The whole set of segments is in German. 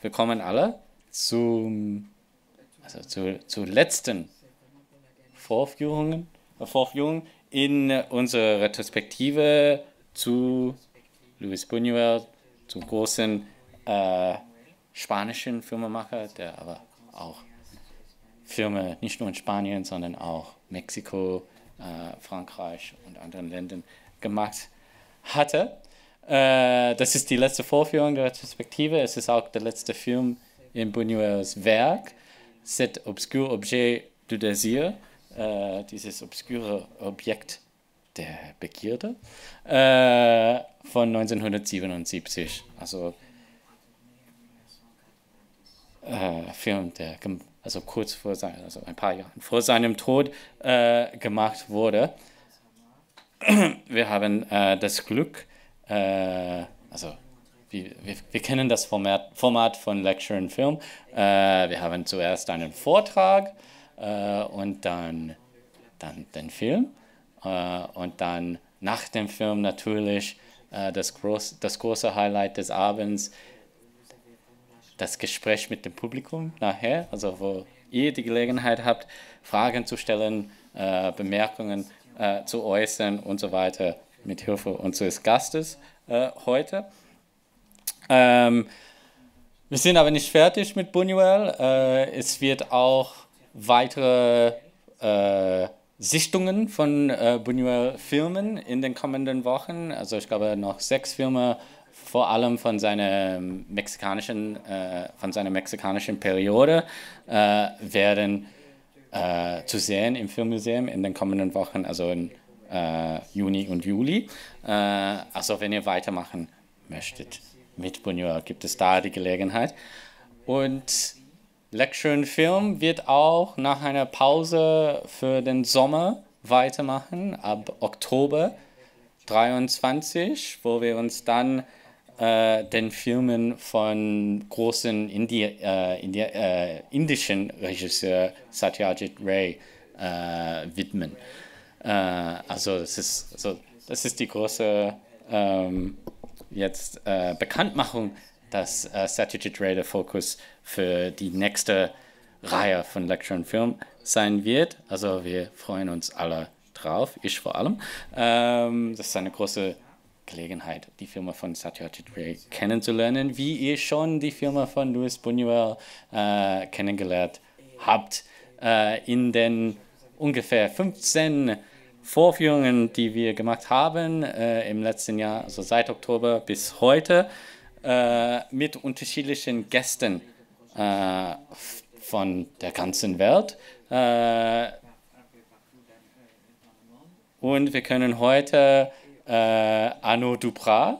Willkommen alle zum, also zu, zu letzten Vorführungen, Vorführung in unserer Retrospektive zu Luis Buñuel, zum großen äh, spanischen Filmemacher, der aber auch Filme nicht nur in Spanien, sondern auch Mexiko, äh, Frankreich und anderen Ländern gemacht hatte. Äh, das ist die letzte Vorführung der Retrospektive. Es ist auch der letzte Film in Buñuels Werk. Cet obscur objet du désir, äh, dieses obskure Objekt der Begierde, äh, von 1977. Also äh, Film, der also kurz vor sein, also ein paar Jahre vor seinem Tod äh, gemacht wurde. Wir haben äh, das Glück, äh, also wir, wir, wir, kennen das Format, Format von Lecture und Film. Äh, wir haben zuerst einen Vortrag äh, und dann, dann den Film äh, und dann nach dem Film natürlich äh, das, groß, das große Highlight des Abends, das Gespräch mit dem Publikum nachher, also wo ihr die Gelegenheit habt, Fragen zu stellen, äh, Bemerkungen zu äußern und so weiter mit Hilfe unseres Gastes äh, heute. Ähm, wir sind aber nicht fertig mit Buñuel. Äh, es wird auch weitere äh, Sichtungen von äh, Buñuel-Filmen in den kommenden Wochen. Also ich glaube noch sechs Filme, vor allem von seiner mexikanischen, äh, von seiner mexikanischen Periode, äh, werden äh, zu sehen im Filmmuseum in den kommenden Wochen. Also in äh, Juni und Juli. Äh, also wenn ihr weitermachen möchtet mit Buñuel, gibt es da die Gelegenheit. Und Lecture und Film wird auch nach einer Pause für den Sommer weitermachen, ab Oktober 23, wo wir uns dann äh, den Filmen von großen Indi äh, Indi äh, indischen Regisseur Satyajit Ray äh, widmen. Äh, also das ist, also das ist die große ähm, jetzt äh, Bekanntmachung, dass äh, Strategic Radar Focus für die nächste Reihe von Lecture und Film sein wird. Also wir freuen uns alle drauf, ich vor allem. Ähm, das ist eine große Gelegenheit, die Firma von Satyajit Ray kennenzulernen, wie ihr schon die Firma von Louis Buñuel äh, kennengelernt habt äh, in den ungefähr 15 Vorführungen, die wir gemacht haben äh, im letzten Jahr, also seit Oktober bis heute, äh, mit unterschiedlichen Gästen äh, von der ganzen Welt. Äh, und wir können heute äh, Arnaud Duprat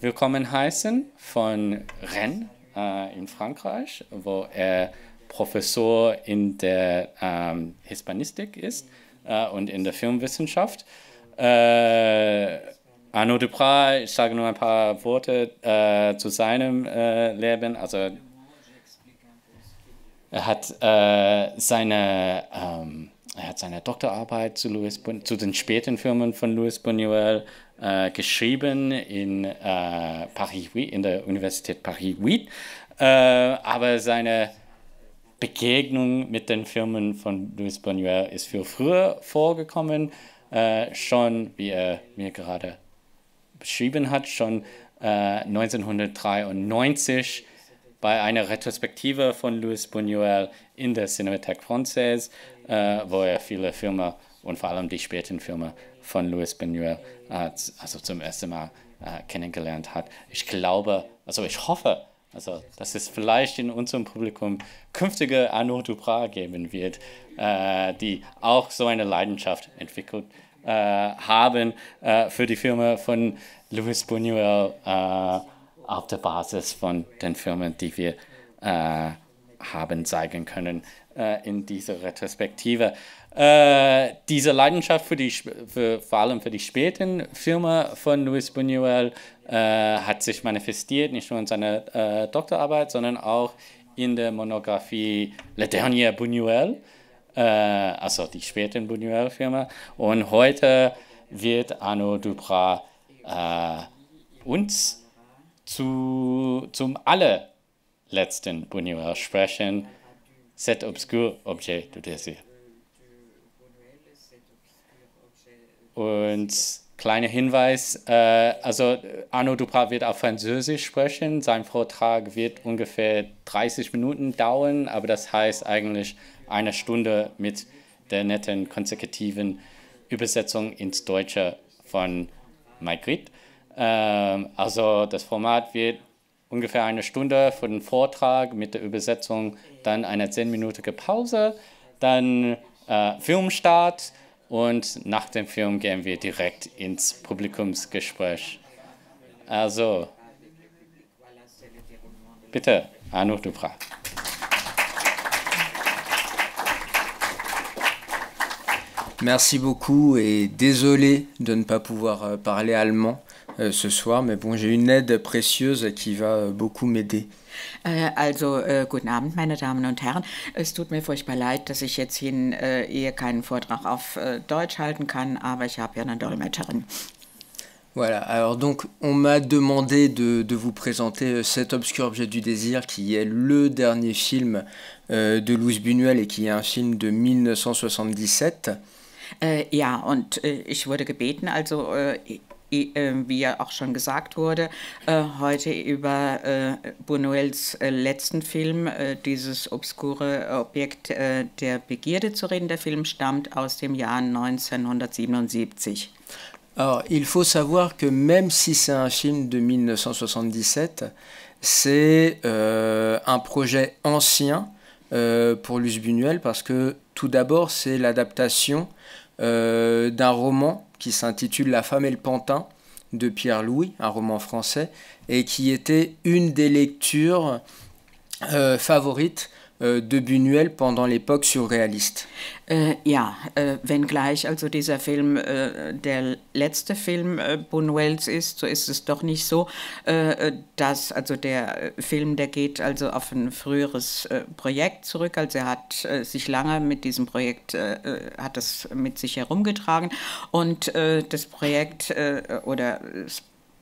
willkommen heißen von Rennes äh, in Frankreich, wo er Professor in der ähm, Hispanistik ist äh, und in der Filmwissenschaft. Äh, Arnaud Duprat, ich sage nur ein paar Worte äh, zu seinem äh, Leben. Also, er hat, äh, seine, ähm, er hat seine Doktorarbeit zu, Luis, zu den späten Filmen von Louis Buñuel äh, geschrieben in, Paris, in der Universität Paris-Huit. aber seine Begegnung mit den Firmen von Louis Bonnier ist viel früher vorgekommen, äh, schon, wie er mir gerade beschrieben hat, schon äh, 1993 bei einer Retrospektive von Louis Buñuel in der Cinémathèque Française, äh, wo er viele Filme und vor allem die späten Filme von Louis Buñuel äh, also zum ersten Mal äh, kennengelernt hat. Ich glaube, also ich hoffe, also, dass es vielleicht in unserem Publikum künftige Arnaud Dupra geben wird, äh, die auch so eine Leidenschaft entwickelt äh, haben äh, für die Firma von Louis Buñuel äh, auf der Basis von den Firmen, die wir äh, haben zeigen können äh, in dieser Retrospektive. Äh, diese Leidenschaft für die, für, vor allem für die späten Filme von Luis Buñuel äh, hat sich manifestiert, nicht nur in seiner äh, Doktorarbeit, sondern auch in der Monographie Le Dernier Buñuel, äh, also die späten Buñuel-Filme. Und heute wird Arno Duprat äh, uns zu, zum allerletzten Buñuel sprechen. Cet obscur objet du désir. Und kleiner Hinweis, äh, also Arno Duprat wird auf Französisch sprechen. Sein Vortrag wird ungefähr 30 Minuten dauern, aber das heißt eigentlich eine Stunde mit der netten konsekutiven Übersetzung ins Deutsche von Maigrit. Ähm, also das Format wird ungefähr eine Stunde für den Vortrag mit der Übersetzung, dann eine 10-minütige Pause, dann äh, Filmstart Et nach dem Film gehen wir direkt ins Publikumsgespräch. Also, bitte, Anouk Dupra. Merci beaucoup et désolé de ne pas pouvoir euh, parler allemand euh, ce soir, mais bon, j'ai une aide précieuse qui va euh, beaucoup m'aider. Äh, also äh, guten Abend, meine Damen und Herren. Es tut mir furchtbar leid, dass ich jetzt hin äh, eher keinen Vortrag auf äh, Deutsch halten kann, aber ich habe ja eine Dolmetscherin. Voilà, alors donc on m'a demandé de, de, vous présenter euh, cet obscur objet du désir qui est le dernier film euh, de Louis Buñuel et qui est un film de 1977. Äh, ja, und äh, ich wurde gebeten, also ähm, wie ja auch schon gesagt wurde, äh, heute über äh, Buñuels äh, letzten Film, dieses obskure Objekt der Begierde zu reden. Der Film stammt aus dem Jahr 1977. Alors, il faut savoir que même si c'est un film de 1977, c'est euh, un projet ancien euh, pour Luce Buñuel parce que tout d'abord c'est l'adaptation euh, d'un roman qui s'intitule La femme et le pantin de Pierre Louis, un roman français, et qui était une des lectures euh, favorites euh, de Buñuel pendant l'époque surréaliste. Äh, ja, äh, wenngleich also dieser Film äh, der letzte Film äh, Buñuels ist, so ist es doch nicht so, äh, äh, dass also der äh, Film, der geht also auf ein früheres Projekt zurück. Also er hat sich lange mit diesem Projekt, hat das mit sich herumgetragen und das Projekt oder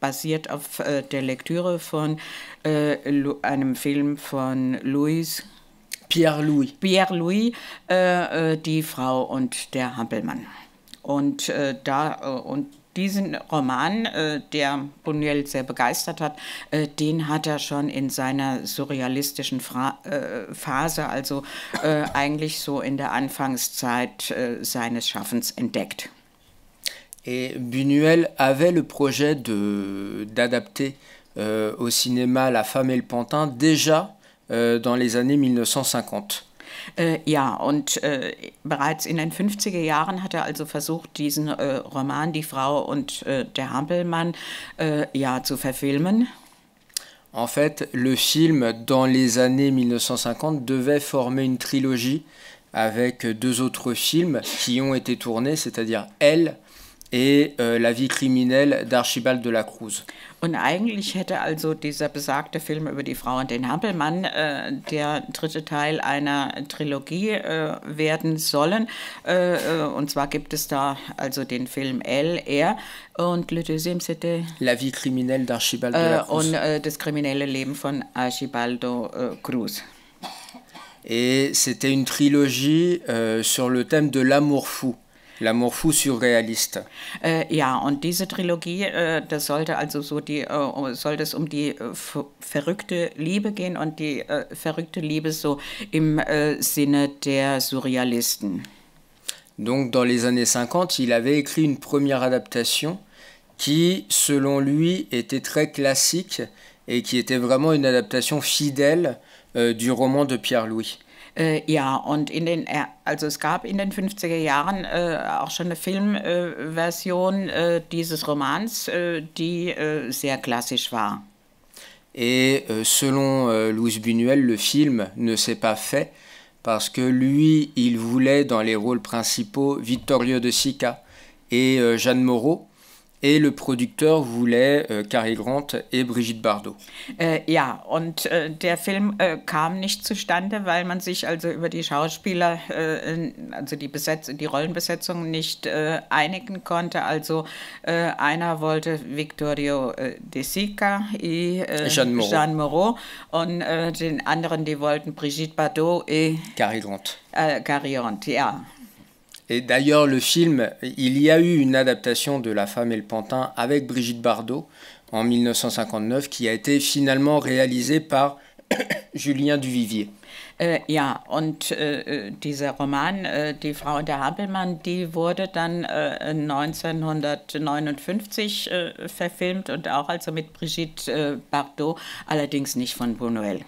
basiert auf der Lektüre von einem Film von Louis Pierre-Louis. Pierre-Louis, äh, äh, die Frau und der Hampelmann. Und äh, da äh, und diesen Roman, äh, der Buñuel sehr begeistert hat, den hat er schon in seiner surrealistischen Fra Phase, also eigentlich so in der Anfangszeit seines Schaffens entdeckt. Et Buñuel avait le projet d'adapter euh, au cinéma La femme et le pantin déjà Euh, dans les années 1950. Äh, ja, und äh, bereits in den 50er Jahren hat er also versucht, diesen äh, Roman Die Frau und äh, der Hampelmann äh, ja, zu verfilmen. En fait, le film, dans les années 1950, devait former une trilogie avec deux autres films qui ont été tournés, c'est-à-dire Elle, et euh, La vie criminelle d'Archibald de la Cruz. Und eigentlich hätte also dieser besagte Film über die Frau und den Hampelmann äh, der dritte Teil einer Trilogie äh, werden sollen. Äh, äh und zwar gibt es da also den Film L.R. und Le Deuxième c'était La vie criminelle d'Archibald de la äh, Cruz. und äh, das kriminelle Leben von Archibaldo Cruz. Et c'était une trilogie euh, sur le thème de l'amour fou. L'amour fou surréaliste. Äh, ja, und diese Trilogie, äh, das sollte also so die, euh, sollte es um die äh, verrückte Liebe gehen und die äh, verrückte Liebe so im Sinne der Surrealisten. Donc dans les années 50, il avait écrit une première adaptation qui, selon lui, était très classique et qui était vraiment une adaptation fidèle euh, du roman de Pierre Louis. Äh, ja, und in den, äh, also es gab in den 50er Jahren äh, auch schon eine Filmversion äh, dieses Romans, äh, die sehr klassisch war. Et euh, selon euh, Louis Buñuel, le film ne s'est pas fait parce que lui, il voulait dans les rôles principaux Vittorio de Sica et euh, Jeanne Moreau, et le Produkteur voulait äh, Cary Grant et Brigitte Bardot. Äh, ja, und äh, der Film äh, kam nicht zustande, weil man sich also über die Schauspieler, äh, also die, Besetz die Rollenbesetzung nicht äh, einigen konnte. Also einer wollte Victorio De Sica et Jeanne Moreau. Jeanne Moreau und den anderen, die wollten Brigitte Bardot et Cary Grant. Cary Grant, ja. Et d'ailleurs, le film, il y a eu une adaptation de La femme et le pantin avec Brigitte Bardot en 1959 qui a été finalement réalisée par Julien Duvivier. Oui, euh, ja, und äh, äh, dieser Roman, äh, Die Frau der Habelmann, die wurde dann 1959 verfilmt und auch also mit Brigitte Bardot, allerdings nicht von Buñuel.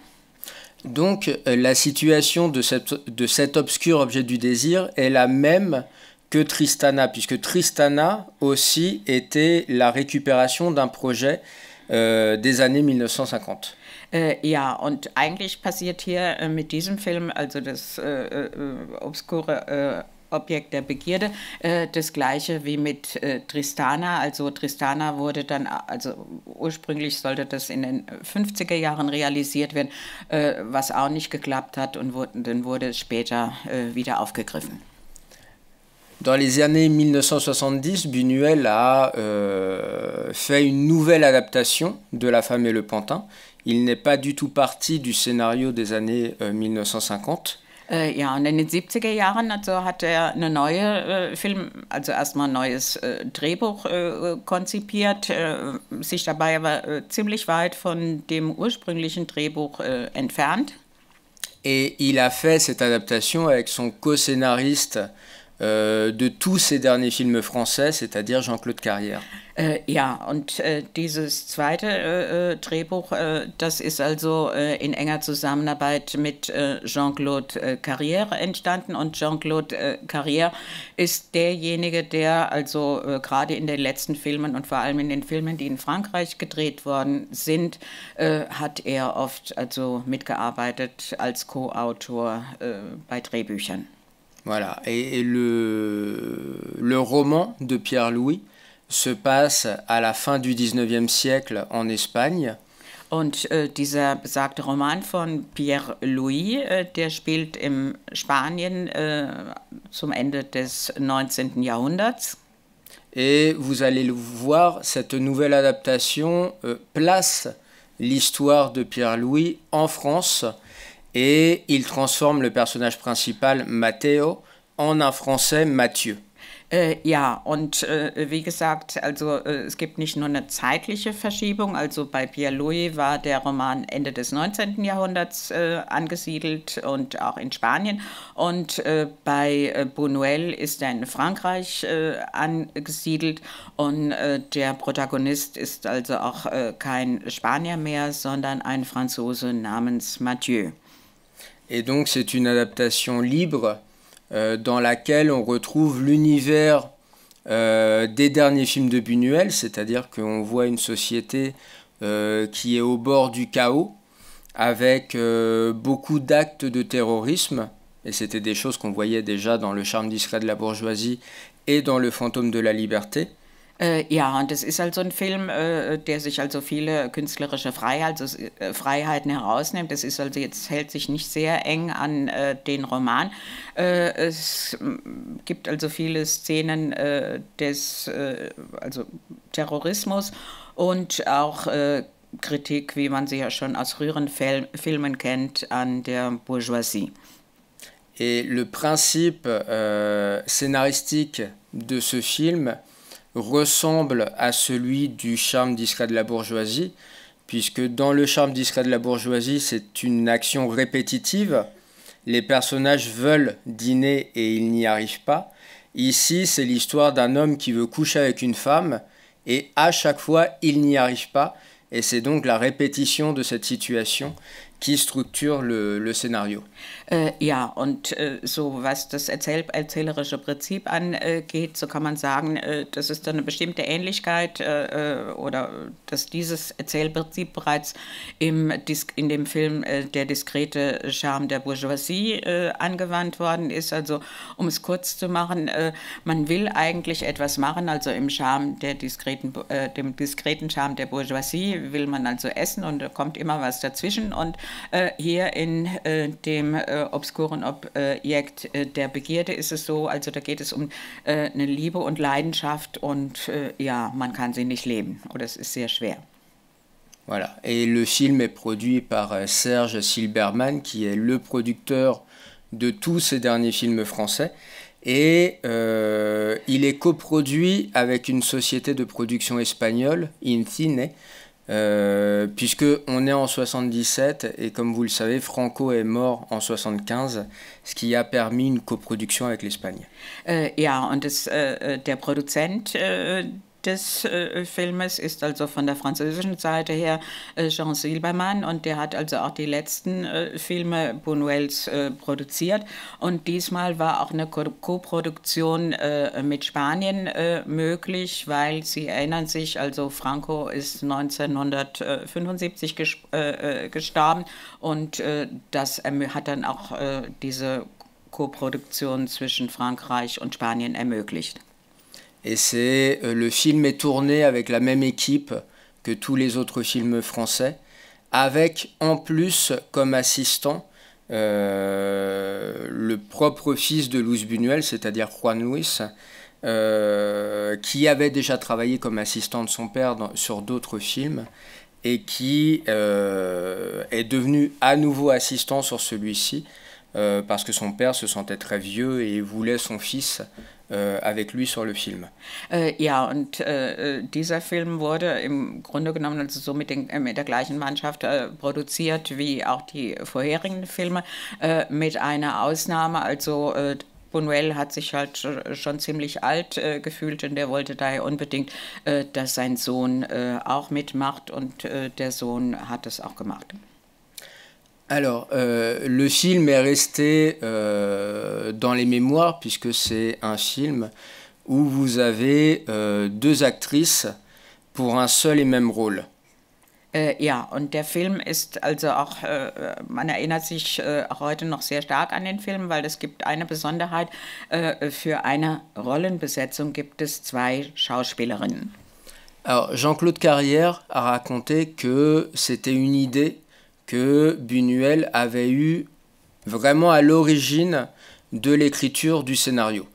Donc euh, la situation de, cette, de cet obscur objet du désir est la même que Tristana, puisque Tristana aussi était la récupération d'un projet euh, des années 1950. Oui, et eigentlich hier äh, mit Film, also das äh, äh, Objekt der Begierde. Äh, das gleiche wie mit äh, Tristana. Also Tristana wurde dann, äh, also ursprünglich sollte das in den 50er Jahren realisiert werden, äh, was auch nicht geklappt hat und wurde, dann wurde es später äh, wieder aufgegriffen. Dans les années 1970, Buñuel a euh, fait une nouvelle adaptation de La femme et le pantin. Il n'est pas du tout parti du scénario des années 1950. Euh, äh, ja, und in den 70er Jahren also hat er eine neue äh, Film, also erstmal ein neues äh, Drehbuch äh, konzipiert, äh, sich dabei aber äh, ziemlich weit von dem ursprünglichen Drehbuch entfernt. Et il a fait cette adaptation avec son co-scénariste äh, de tous ces derniers films français, c'est-à-dire Jean-Claude Carrière. Äh, ja, und äh, dieses zweite äh, äh, Drehbuch, äh, das ist also in enger Zusammenarbeit mit Jean-Claude Carrière entstanden. Und Jean-Claude Carrière ist derjenige, der also gerade in den letzten Filmen und vor allem in den Filmen, die in Frankreich gedreht worden sind, hat er oft also mitgearbeitet als Co-Autor bei Drehbüchern. Voilà. Et, le, le roman de Pierre Louis se passe à la fin du 19e siècle en Espagne. Und äh, dieser besagte Roman von Pierre Louis, äh, der spielt im Spanien äh, zum Ende des 19. Jahrhunderts. Et vous allez le voir, cette nouvelle adaptation euh, place l'histoire de Pierre Louis en France et il transforme le personnage principal, Matteo, en un Français, Mathieu. Äh, ja, und äh, wie gesagt, also äh, es gibt nicht nur eine zeitliche Verschiebung. Also bei Pierre Louis war der Roman Ende des 19. Jahrhunderts äh, angesiedelt und auch in Spanien. Und äh, bei äh, Buñuel ist er in Frankreich angesiedelt. Und der Protagonist ist also auch kein Spanier mehr, sondern ein Franzose namens Mathieu. Et donc c'est une adaptation libre euh, dans laquelle on retrouve l'univers euh, des derniers films de Buñuel, c'est-à-dire qu'on voit une société euh, qui est au bord du chaos, avec beaucoup d'actes de terrorisme, et c'était des choses qu'on voyait déjà dans Le charme discret de la bourgeoisie et dans Le fantôme de la liberté. Äh, ja, und es ist also ein Film, äh, der sich also viele künstlerische Freiheit, also, äh, Freiheiten herausnimmt. Es ist also jetzt hält sich nicht sehr eng an äh, den Roman. Äh, es gibt also viele Szenen äh, des also Terrorismus und auch Kritik, wie man sie ja schon aus früheren Fel Filmen kennt, an der Bourgeoisie. Et le principe euh, scénaristique de ce film ressemble à celui du charme discret de la bourgeoisie, puisque dans le charme discret de la bourgeoisie, c'est une action répétitive. Les personnages veulent dîner et ils n'y arrivent pas. Ici, c'est l'histoire d'un homme qui veut coucher avec une femme et à chaque fois, il n'y arrive pas. Et c'est donc la répétition de cette situation qui structure le, scénario. Äh, ja, und äh, so was das Erzähl erzählerische Prinzip angeht, so kann man sagen, äh, das ist eine bestimmte Ähnlichkeit äh, äh, oder dass dieses Erzählprinzip bereits im Dis in dem Film Der diskrete Charme der Bourgeoisie angewandt worden ist. Also um es kurz zu machen, man will eigentlich etwas machen, also im Charme der diskreten, dem diskreten Charme der Bourgeoisie will man also essen und da kommt immer was dazwischen und hier in dem äh, obskuren Objekt äh, äh, der Begierde ist es so, also da geht es um äh, eine Liebe und Leidenschaft und äh, ja, man kann sie nicht leben oder es ist sehr schwer. Voilà. Et le film est produit par euh, Serge Silberman, qui est le producteur de tous ces derniers films français. Et euh, il est coproduit avec une société de production espagnole, Incine, Puisqu'on euh, puisque on est en 77 et comme vous le savez, Franco est mort en 75, ce qui a permis une coproduction avec l'Espagne. Euh, des äh, Filmes ist also von der französischen Seite her äh, Jean Silbermann und der hat also auch die letzten äh, Filme Buñuels äh, produziert und diesmal war auch eine Koproduktion äh, mit Spanien äh, möglich, weil Sie erinnern sich, also Franco ist 1975 ges gestorben und das hat dann auch diese Koproduktion zwischen Frankreich und Spanien ermöglicht. Et c'est euh, le film est tourné avec la même équipe que tous les autres films français, avec en plus comme assistant euh, le propre fils de Louis Buñuel, c'est-à-dire Juan Luis, euh, qui avait déjà travaillé comme assistant de son père sur d'autres films et qui est devenu à nouveau assistant sur celui-ci parce que son père se sentait très vieux et voulait son fils Äh, avec lui sur le film. Äh, ja, und äh, äh, dieser Film wurde im Grunde genommen also so mit, den, mit der gleichen Mannschaft äh, produziert wie auch die vorherigen Filme, äh, mit einer Ausnahme. Also Buñuel hat sich halt schon ziemlich alt äh, gefühlt und er wollte daher unbedingt, äh, dass sein Sohn äh, auch mitmacht und der Sohn hat es auch gemacht. alors, euh, le film est resté euh, dans les mémoires puisque c'est un film où vous avez euh, deux actrices pour un seul et même rôle. Äh, ja, und der Film ist also auch, äh, äh, man erinnert sich heute noch sehr stark an den Film, weil es gibt eine Besonderheit, für eine Rollenbesetzung gibt es zwei Schauspielerinnen. Alors, Jean-Claude Carrière a raconté que c'était une idée que Buñuel avait eu vraiment à l'origine de l'écriture du scénario.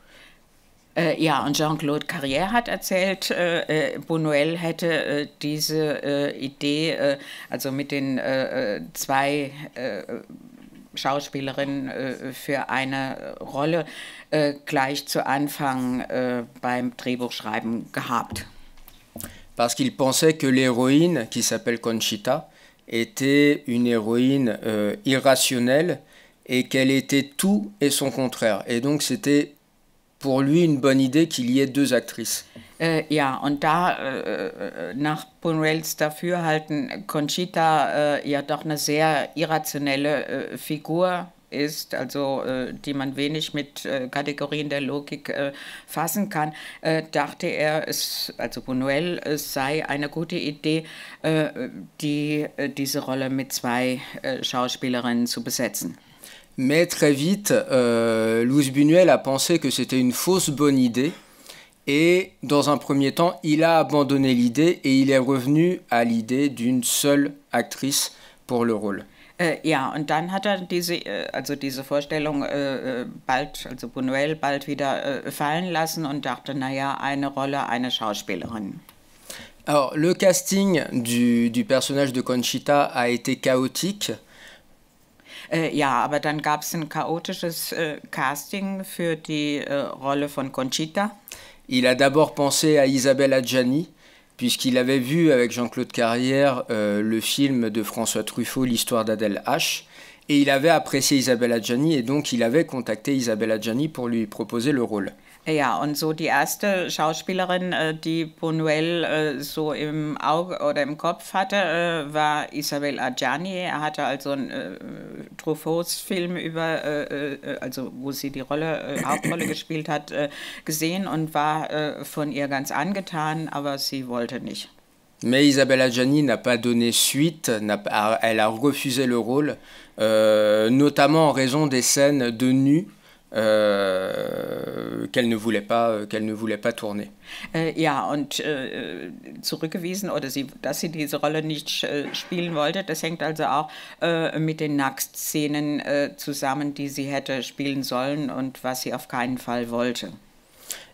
Oui, äh, et Jean-Claude Carrière a erzählt, que äh, äh, Buñuel hätte cette diese idée, Idee, also mit den zwei Schauspielerinnen für eine Rolle, gleich zu Anfang beim Drehbuchschreiben gehabt. Parce qu'il pensait que l'héroïne, qui s'appelle Conchita, était une héroïne euh, irrationnelle et qu'elle était tout et son contraire. Et donc c'était pour lui une bonne idée qu'il y ait deux actrices. Oui, äh, ja, und da äh, äh, nach Dafürhalten Conchita ja doch eine sehr irrationelle Figur ist, also äh, die man wenig mit äh, Kategorien der Logik äh, fassen kann, dachte er, es, also Buñuel, es sei eine gute Idee, die, diese Rolle mit zwei Schauspielerinnen zu besetzen. Mais très vite, euh, Louis Buñuel a pensé que c'était une fausse bonne idée. Et dans un premier temps, il a abandonné l'idée et il est revenu à l'idée d'une seule actrice pour le rôle. Äh, ja, und dann hat er diese, äh, also diese Vorstellung äh, äh, bald, also Buñuel bald wieder äh, fallen lassen und dachte, naja, eine Rolle, eine Schauspielerin. Alors, le casting du, du personnage de Conchita a été chaotique. Äh, ja, aber dann gab es ein chaotisches Casting für die Rolle von Conchita. Il a d'abord pensé à Isabella Adjani, puisqu'il avait vu avec Jean-Claude Carrière euh, le film de François Truffaut, L'histoire d'Adèle H. Et il avait apprécié Isabelle Adjani et donc il avait contacté Isabelle Adjani pour lui proposer le rôle. Ja, und so die erste Schauspielerin, äh, die Bonuel äh, so im Auge oder im Kopf hatte, äh, war Isabel Adjani. Er hatte also einen Truffauts-Film über, also wo sie die Rolle, Hauptrolle gespielt hat, gesehen und war von ihr ganz angetan, aber sie wollte nicht. Mais Isabelle Adjani n'a pas donné suite, a, elle a refusé le rôle, euh, notamment en raison des scènes de nu Euh, qu'elle ne voulait pas, euh, qu'elle ne voulait pas tourner. Äh, ja, und äh, äh, zurückgewiesen oder sie, dass sie diese Rolle nicht spielen wollte, das hängt also auch mit den Szenen zusammen, die sie hätte spielen sollen und was sie auf keinen Fall wollte.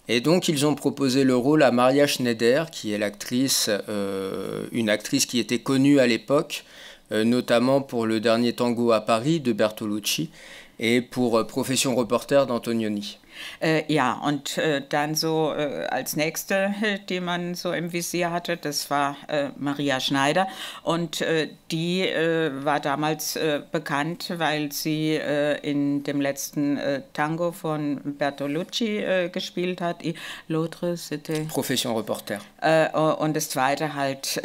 Et donc ils ont proposé le rôle à Maria Schneider, qui est l'actrice, euh, une actrice qui était connue à l'époque, notamment pour le dernier tango à Paris de Bertolucci, et pour euh, Profession Reporter d'Antonioni. Äh, ja, und äh, dann so äh, als nächste, äh, die man so im Visier hatte, das war äh, Maria Schneider. Und äh, die war damals bekannt, weil sie in dem letzten Tango von Bertolucci gespielt hat. L'autre, c'était. Profession Reporter. und das zweite halt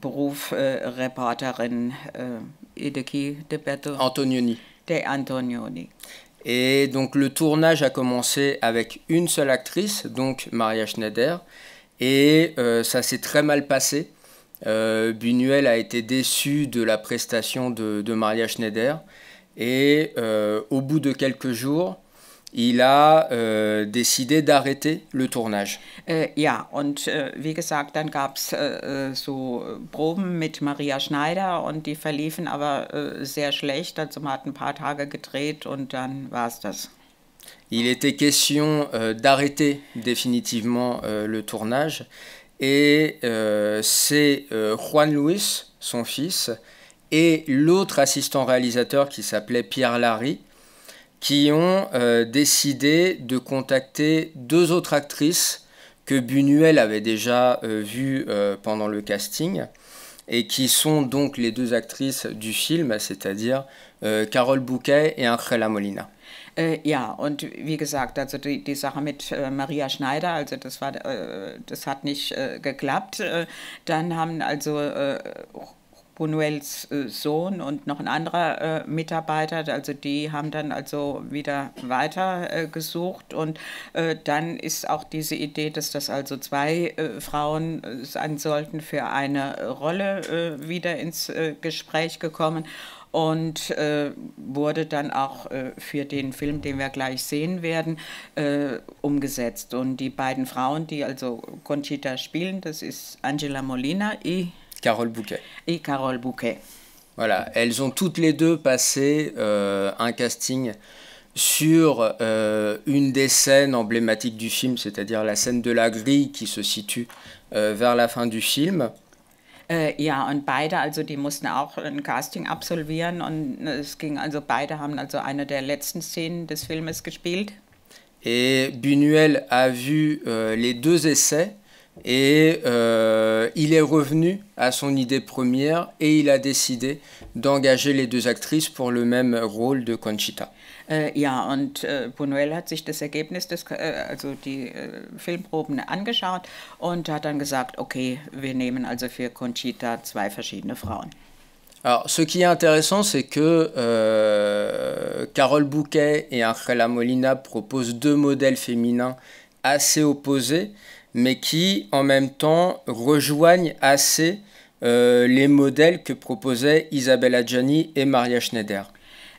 Beruf Reporterin. Edeki de Bertolucci. Antonioni. Et donc le tournage a commencé avec une seule actrice, donc Maria Schneider, et euh, ça s'est très mal passé. Euh, Buñuel a été déçu de la prestation de, Maria Schneider, et euh, au bout de quelques jours, il a euh, décidé d'arrêter le tournage. Äh, ja, und äh, wie gesagt, dann gab es äh, so Proben mit Maria Schneider und die verliefen aber sehr schlecht. Also man hat ein paar Tage gedreht und dann war's das. Il était question d'arrêter définitivement le tournage et euh, c'est euh, Juan Luis, son fils, et l'autre assistant réalisateur qui s'appelait Pierre Larry, qui ont euh, décidé de contacter deux autres actrices que Buñuel avait déjà euh, vues euh, pendant le casting et qui sont donc les deux actrices du film, c'est-à-dire Carole Bouquet et Angela Molina. Äh, ja, und wie gesagt, also die, die Sache mit äh, Maria Schneider, also das war, äh, das hat nicht geklappt. dann haben also Buñuels äh, Sohn und noch ein anderer äh, Mitarbeiter. Also die haben dann also wieder weiter äh, gesucht und dann ist auch diese Idee, dass das also zwei Frauen sein sollten für eine Rolle wieder ins Gespräch gekommen und äh, wurde dann auch äh, für den Film, den wir gleich sehen werden, äh, umgesetzt. Und die beiden Frauen, die also Conchita spielen, das ist Angela Molina, I. Carole Bouquet. Et Carole Bouquet. Voilà, elles ont toutes les deux passé euh, un casting sur euh, une des scènes emblématiques du film, c'est-à-dire la scène de la grille qui se situe euh, vers la fin du film. Oui, äh, ja, und beide, also die mussten auch ein Casting absolvieren und äh, es ging, also beide haben also eine der letzten Szenen des Filmes gespielt. Et Buñuel a vu les deux essais et euh, il est revenu à son idée première et il a décidé d'engager les deux actrices pour le même rôle de Conchita. Oui, äh, ja, und äh, Buñuel hat sich das Ergebnis, des, äh, also die äh, Filmproben angeschaut und hat dann gesagt, okay, wir nehmen also für Conchita zwei verschiedene Frauen. Alors, ce qui est intéressant, c'est que euh, Carole Bouquet et Angela Molina proposent deux modèles féminins assez opposés mais qui en même temps rejoignent assez euh, les modèles que proposaient Isabella Gianni et Maria Schneider.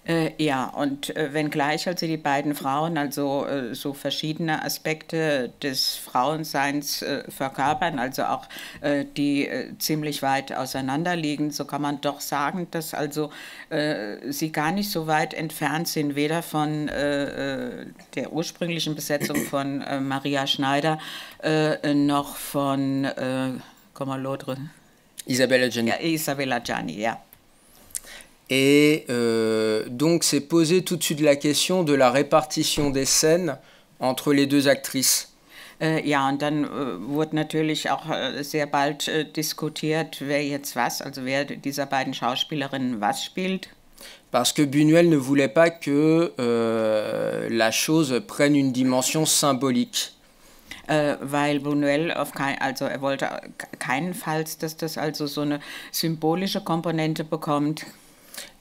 Äh, ja, und äh, wenngleich also die beiden Frauen also äh, so verschiedene Aspekte des Frauenseins äh, verkörpern, also auch äh, die äh, ziemlich weit auseinanderliegen, so kann man doch sagen, dass also sie gar nicht so weit entfernt sind, weder von der ursprünglichen Besetzung von Maria Schneider noch von, äh, komm mal, Lodre. Isabella Gianni. Ja, Isabella Gianni, ja. Et euh, donc c'est posé tout de suite la question de la répartition des scènes entre les deux actrices. Äh, ja, und dann äh, wurde natürlich auch äh, sehr bald diskutiert, wer jetzt was, also wer dieser beiden Schauspielerinnen was spielt. Parce que Buñuel ne voulait pas que euh, la chose prenne une dimension symbolique. weil Buñuel auf kein, also er wollte keinenfalls, dass das also so eine symbolische Komponente bekommt.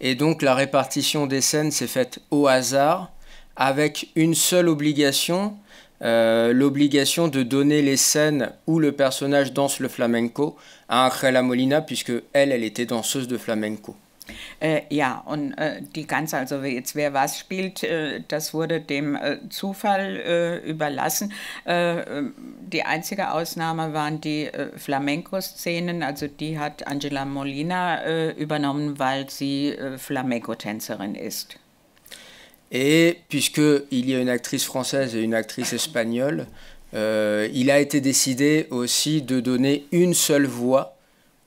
Et donc la répartition des scènes s'est faite au hasard, avec une seule obligation, euh, l'obligation de donner les scènes où le personnage danse le flamenco à Angela Molina, puisque elle, elle était danseuse de flamenco. Äh, ja, und äh, die ganze, also jetzt wer was spielt, äh, das wurde dem äh, Zufall äh, überlassen. Äh, ähm, die einzige Ausnahme waren die Flamenco-Szenen, also die hat Angela Molina übernommen, weil sie Flamenco-Tänzerin ist. Et puisqu'il y a une actrice française et une actrice espagnole, euh, il a été décidé aussi de donner une seule voix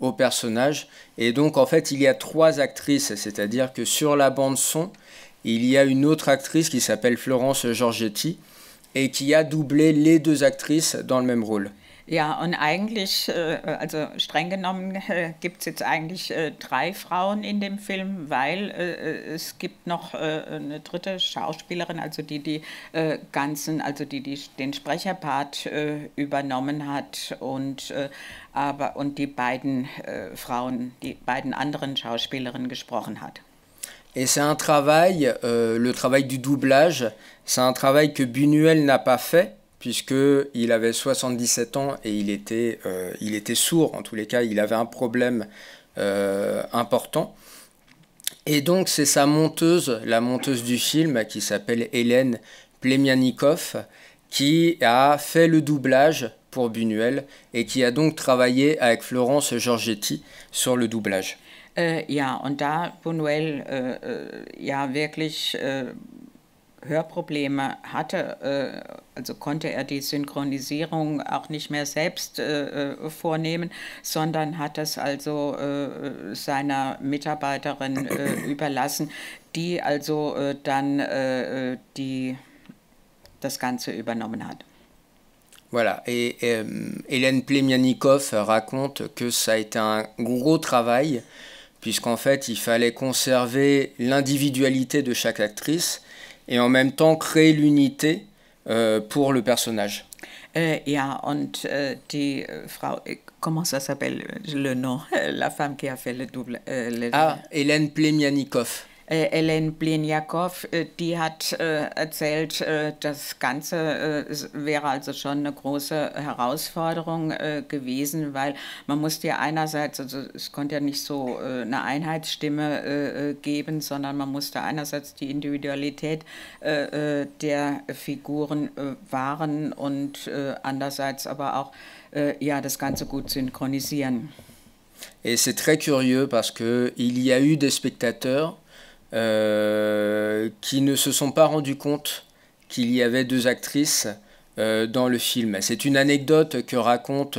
au personnage. Et donc en fait, il y a trois actrices, c'est-à-dire que sur la bande son, il y a une autre actrice qui s'appelle Florence Giorgetti et qui a doublé les deux actrices dans le même rôle. Ja, und eigentlich, äh, also streng genommen, äh, gibt es jetzt eigentlich äh, drei Frauen in dem Film, weil es gibt noch eine dritte Schauspielerin, also die die ganzen, also die, die den Sprecherpart übernommen hat und aber und die beiden Frauen, die beiden anderen Schauspielerinnen gesprochen hat. Et c'est un travail, euh, le travail du doublage, c'est un travail que Bunuel n'a pas fait, puisqu'il avait 77 ans et il était, euh, il était sourd, en tous les cas, il avait un problème euh, important. Et donc c'est sa monteuse, la monteuse du film, qui s'appelle Hélène Plemianikov, qui a fait le doublage pour Buñuel et qui a donc travaillé avec Florence Giorgetti sur le doublage. Euh, ja, und il Buñuel ja wirklich Hörprobleme hatte, äh, also konnte er die Synchronisierung auch nicht mehr selbst äh, äh, vornehmen, sondern hat es also seiner Mitarbeiterin überlassen, die also dann die, das Ganze übernommen hat. Voilà, et euh, Hélène Plemianikov raconte que ça a été un gros travail, puisqu'en fait, il fallait conserver l'individualité de chaque actrice, et en même temps créer l'unité euh, pour le personnage. Euh, euh, comment ça s'appelle le nom, la femme qui a fait le double. ah, Hélène Plemianikov. Äh, Ellen Blinjakov, äh, die hat äh, erzählt, das Ganze wäre also schon eine große Herausforderung gewesen, weil man musste ja einerseits, also es konnte ja nicht so eine Einheitsstimme geben, sondern man musste einerseits die Individualität der Figuren wahren und andererseits aber auch ja, das Ganze gut synchronisieren. Et c'est très curieux parce qu'il y a eu des spectateurs Euh, qui ne se sont pas rendus compte qu'il y avait deux actrices euh, dans le film. C'est une anecdote que raconte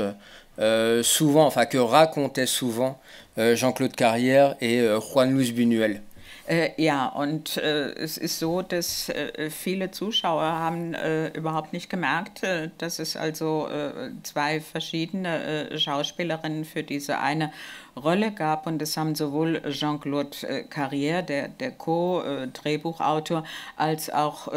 euh, souvent, enfin que racontait souvent Jean-Claude Carrière et Juan Luis Bunuel. Äh, ja, und äh, es ist so, dass äh, viele Zuschauer haben äh, überhaupt nicht gemerkt, äh, dass es also äh, zwei verschiedene Schauspielerinnen für diese eine Rolle gab. Und das haben sowohl Jean-Claude Carrière, der, der Co-Drehbuchautor, als auch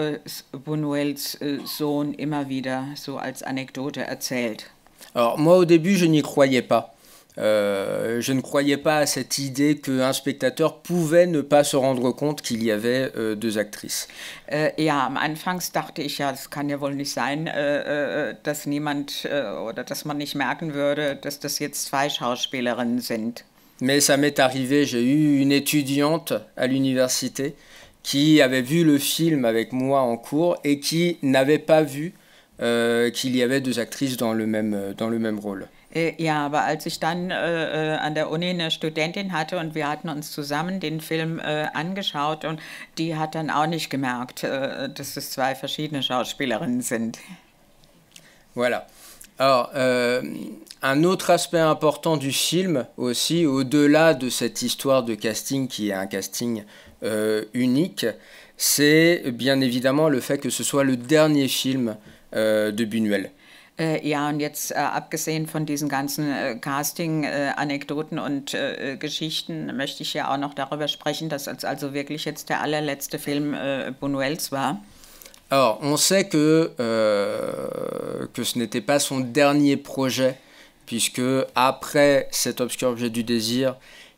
Buñuels Sohn immer wieder so als Anekdote erzählt. Alors, moi, au début, je n'y croyais pas. Euh, je ne croyais pas à cette idée qu'un spectateur pouvait ne pas se rendre compte qu'il y avait euh, deux actrices. Äh, dachte ich ja, kann ja wohl nicht sein, Mais ça m'est arrivé, j'ai eu une étudiante à l'université qui avait vu le film avec moi en cours et qui n'avait pas vu euh, qu'il y avait deux actrices dans le même, dans le même rôle. Äh, ja, aber als ich dann äh, äh, an der Uni eine Studentin hatte und wir hatten uns zusammen den Film äh, angeschaut und die hat dann auch nicht gemerkt, äh, dass es zwei verschiedene Schauspielerinnen sind. Voilà. Alors, euh, un autre aspect important du film aussi, au-delà de cette histoire de casting qui est un casting euh, unique, c'est bien évidemment le fait que ce soit le dernier film euh, de Buñuel. Äh, ja, und jetzt äh, abgesehen von diesen ganzen äh, Casting-Anekdoten und äh, Geschichten möchte ich ja auch noch darüber sprechen, dass es also wirklich jetzt der allerletzte Film de war. Alors, on sait que, euh, que ce n'était pas son dernier projet, puisque après cet obscur objet du désir,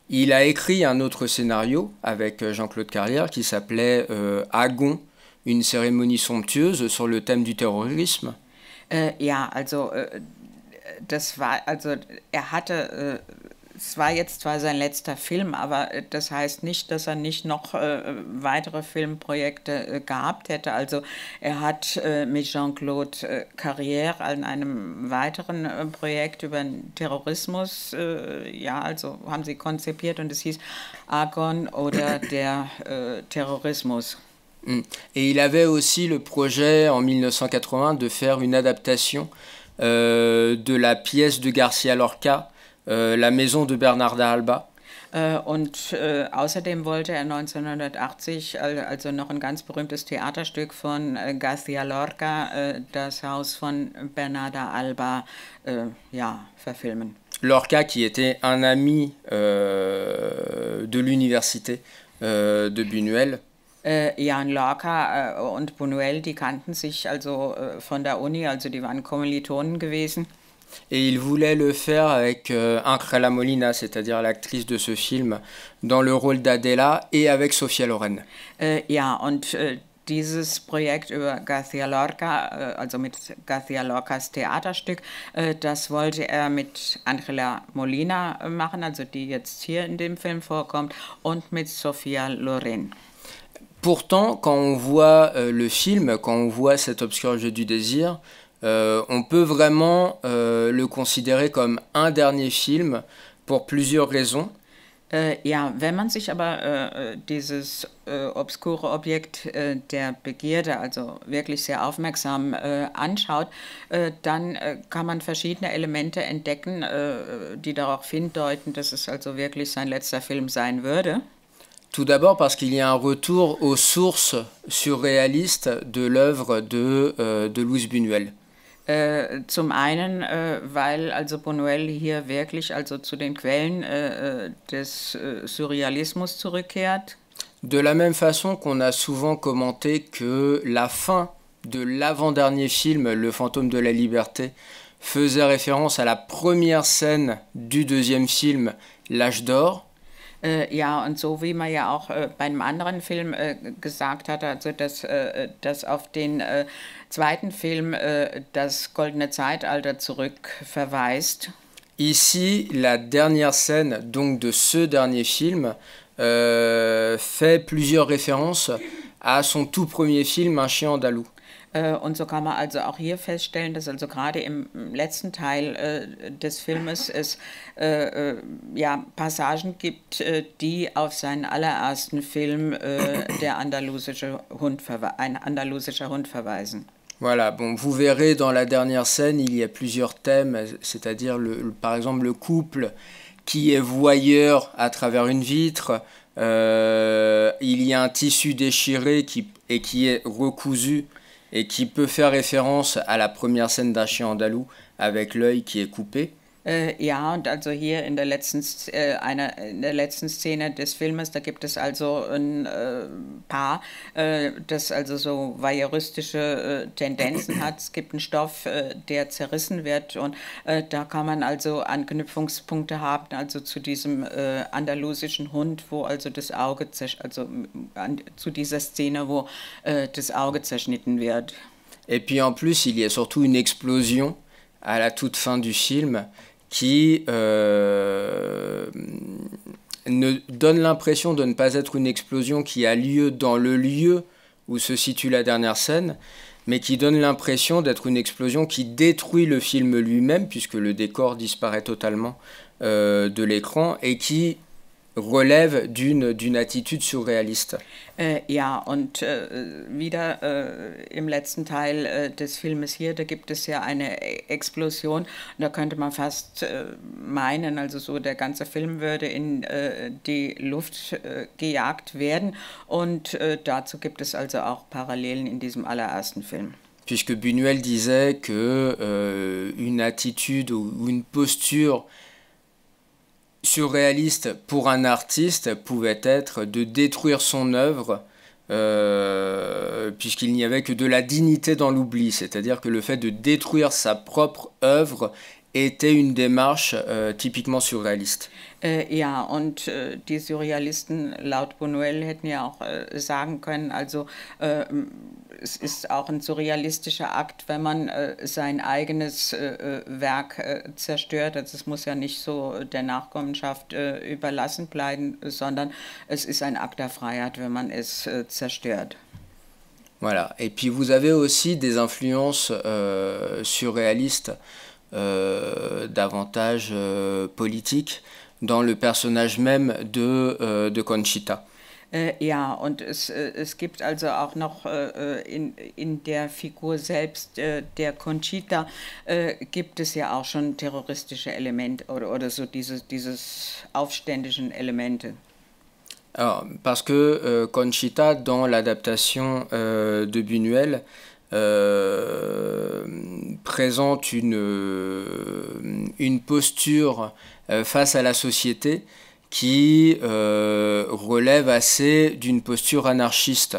il a écrit un autre scénario avec euh, Jean-Claude Carrière qui s'appelait euh, Agon, une cérémonie somptueuse sur le thème du terrorisme. Äh, ja, also äh, das war, also er hatte, äh, es war jetzt zwar sein letzter Film, aber äh, das heißt nicht, dass er nicht noch äh, weitere Filmprojekte äh, gehabt hätte. Also er hat mit Jean-Claude Carrière an einem weiteren Projekt über den Terrorismus, ja, also haben sie konzipiert und es hieß Argon oder der Terrorismus. Mm. Et il avait aussi le projet en 1980 de faire une adaptation euh, de la pièce de Garcia Lorca, euh, La maison de Bernarda Alba. Äh, und äh, außerdem wollte er 1980, äh, also noch ein ganz berühmtes Theaterstück von Garcia Lorca, La das Haus von Bernarda Alba, ja, verfilmen. Lorca, qui était un ami euh, de l'université de Buñuel. äh, Jan Lorca äh, und Buñuel, die kannten sich also äh, von der Uni, also die waren Kommilitonen gewesen. Et il voulait le faire avec euh, Ancre La Molina, c'est-à-dire l'actrice de ce film, dans le rôle d'Adela et avec Sophia Loren. Euh, ja, und euh, dieses Projekt über Garcia Lorca, äh, also mit Garcia Lorcas Theaterstück, das wollte er mit Angela Molina machen, also die jetzt hier in dem Film vorkommt, und mit Sophia Loren. Pourtant, quand on voit euh, le film, quand on voit cet obscur jeu du désir, euh, on peut vraiment euh, le considérer comme un dernier film pour plusieurs raisons. Äh, ja, wenn man sich aber äh, äh dieses äh, obskure Objekt äh, der Begierde, also wirklich sehr aufmerksam äh, anschaut, dann kann man verschiedene Elemente entdecken, die darauf hindeuten, dass es also wirklich sein letzter Film sein würde. Tout d'abord parce qu'il y a un retour aux sources surréalistes de l'œuvre de, euh, de Luis Buñuel. Äh, zum einen, äh, weil also hier wirklich also zu den Quellen äh, des De la même façon qu'on a souvent commenté que la fin de l'avant-dernier film, Le fantôme de la liberté, faisait référence à la première scène du deuxième film, L'âge d'or, Äh, ja, und so wie man ja auch äh, bei einem anderen Film äh, gesagt hat, also dass, äh, dass auf den äh, zweiten Film äh, das goldene Zeitalter zurück verweist. Ici, la dernière scène donc de ce dernier film euh, fait plusieurs références à son tout premier film, Un chien andalou. Äh, und so kann man also auch hier feststellen, dass also gerade im letzten Teil äh, des Filmes es äh, ja, Passagen gibt, die auf seinen allerersten Film der andalusische Hund ein andalusischer Hund verweisen. Voilà, bon, vous verrez dans la dernière scène, il y a plusieurs thèmes, c'est-à-dire par exemple le couple qui est voyeur à travers une vitre, euh, il y a un tissu déchiré qui, et qui est recousu et qui peut faire référence à la première scène d'un chien andalou avec l'œil qui est coupé. Äh, ja, und also hier in der, letzten, äh, einer, in der letzten Szene des Filmes, da gibt es also ein äh, Paar, äh, das also so voyeuristische äh, Tendenzen hat. Es gibt einen Stoff, äh, der zerrissen wird und da kann man also Anknüpfungspunkte haben, also zu diesem andalusischen Hund, wo also das Auge, also an, zu dieser Szene, wo das Auge zerschnitten wird. Et puis en plus, il y a surtout une explosion à la toute fin du film. qui euh, ne donne l'impression de ne pas être une explosion qui a lieu dans le lieu où se situe la dernière scène, mais qui donne l'impression d'être une explosion qui détruit le film lui-même, puisque le décor disparaît totalement euh, de l'écran, et qui relève d'une Attitude surréaliste. Äh, ja, und äh, wieder äh, im letzten Teil äh, des Filmes hier, da gibt es ja eine e-, Explosion. da könnte man fast äh, meinen, also so der ganze Film würde in äh, die Luft gejagt werden. Und dazu gibt es also auch Parallelen in diesem allerersten Film. Puisque Buñuel disait que euh, une attitude ou une posture surréaliste pour un artiste pouvait être de détruire son œuvre euh, puisqu'il n'y avait que de la dignité dans l'oubli, c'est-à-dire que le fait de détruire sa propre œuvre était une Démarche euh, typiquement surréaliste. Oui, äh, et und surréalistes, äh, die laut Buñuel hätten ja auch äh, es ist auch ein surrealistischer Akt, wenn man äh, sein eigenes äh, äh Werk äh, zerstört. Also es muss ja nicht so der Nachkommenschaft äh, überlassen bleiben, sondern es ist ein Akt der Freiheit, wenn man es äh, zerstört. Voilà. Et puis vous avez aussi des influences euh, surréalistes, euh, davantage euh, politiques, dans le personnage même de, de Conchita. Äh, ja, und es, äh, es gibt also auch noch äh, in, in der Figur selbst der Conchita gibt es ja auch schon terroristische Elemente oder, oder so dieses, dieses aufständischen Elemente. Alors, ah, parce que euh, Conchita, dans l'adaptation euh, de Buñuel, Euh, présente une, euh, une posture euh, face à la société qui euh, relève assez d'une posture anarchiste.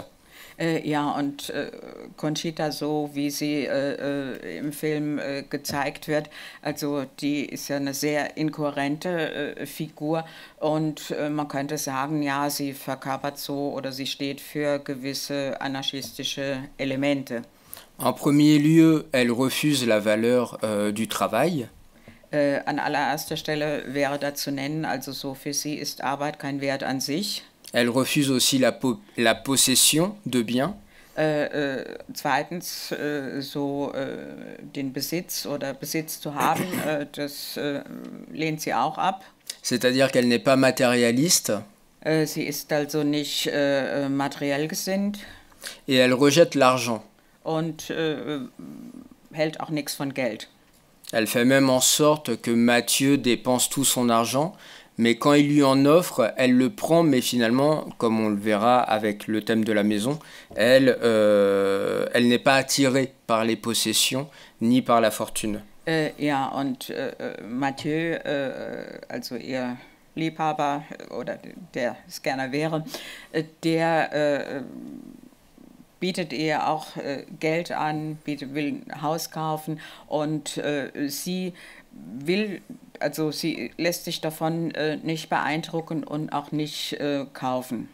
Äh, ja, und äh, Conchita, so wie sie äh, äh, im Film äh, gezeigt wird, also die ist ja eine sehr inkohärente äh, Figur und man könnte sagen, ja, sie verkörpert so oder sie steht für gewisse anarchistische Elemente. En premier lieu, elle refuse la valeur euh, du travail. Äh, an allererster Stelle wäre da zu nennen, also so für sie ist Arbeit kein Wert an sich. Elle refuse aussi la, po la possession de biens. Äh, äh, zweitens, äh, so äh, den Besitz oder Besitz zu haben, äh, das lehnt sie auch ab. C'est-à-dire qu'elle n'est pas matérialiste. sie ist also nicht materiell gesinnt. Et elle rejette l'argent. Und hält auch nichts von Geld. Elle fait même en sorte que Mathieu dépense tout son argent, mais quand il lui en offre, elle le prend, mais finalement, comme on le verra avec le thème de la maison, elle, euh, elle n'est pas attirée par les possessions ni par la fortune. Mathieu, Liebhaber bietet ihr auch äh, Geld an, bietet, will ein Haus kaufen und äh, sie will, also sie lässt sich davon äh, nicht beeindrucken und auch nicht kaufen.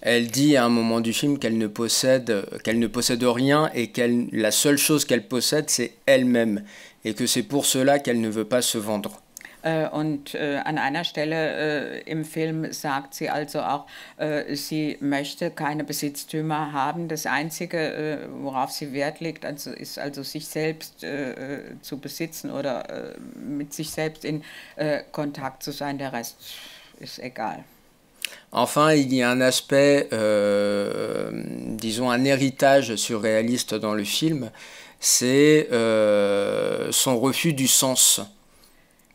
Elle dit à un moment du film qu'elle ne possède qu'elle ne possède rien et qu'elle la seule chose qu'elle possède c'est elle-même et que c'est pour cela qu'elle ne veut pas se vendre. Äh, und äh, an einer Stelle äh, im Film sagt sie also auch, sie möchte keine Besitztümer haben. Das Einzige, worauf sie Wert legt, also, ist also sich selbst zu besitzen oder mit sich selbst in Kontakt zu sein. Der Rest ist egal. Enfin, il y a un aspect, euh, disons, un héritage surréaliste dans le film, c'est euh, son refus du sens.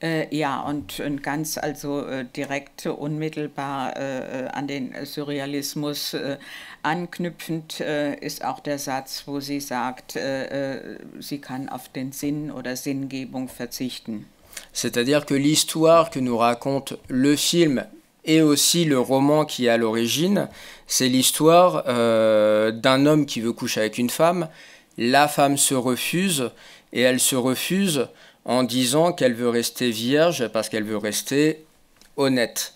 Äh, ja, und, ganz also äh, direkt unmittelbar äh, äh, an den Surrealismus äh, anknüpfend ist auch der Satz, wo sie sagt, sie kann auf den Sinn oder Sinngebung verzichten. C'est-à-dire que l'histoire que nous raconte le film et aussi le roman qui est à l'origine, c'est l'histoire euh, d'un homme qui veut coucher avec une femme, la femme se refuse et elle se refuse en disant qu'elle veut rester vierge parce qu'elle veut rester honnête.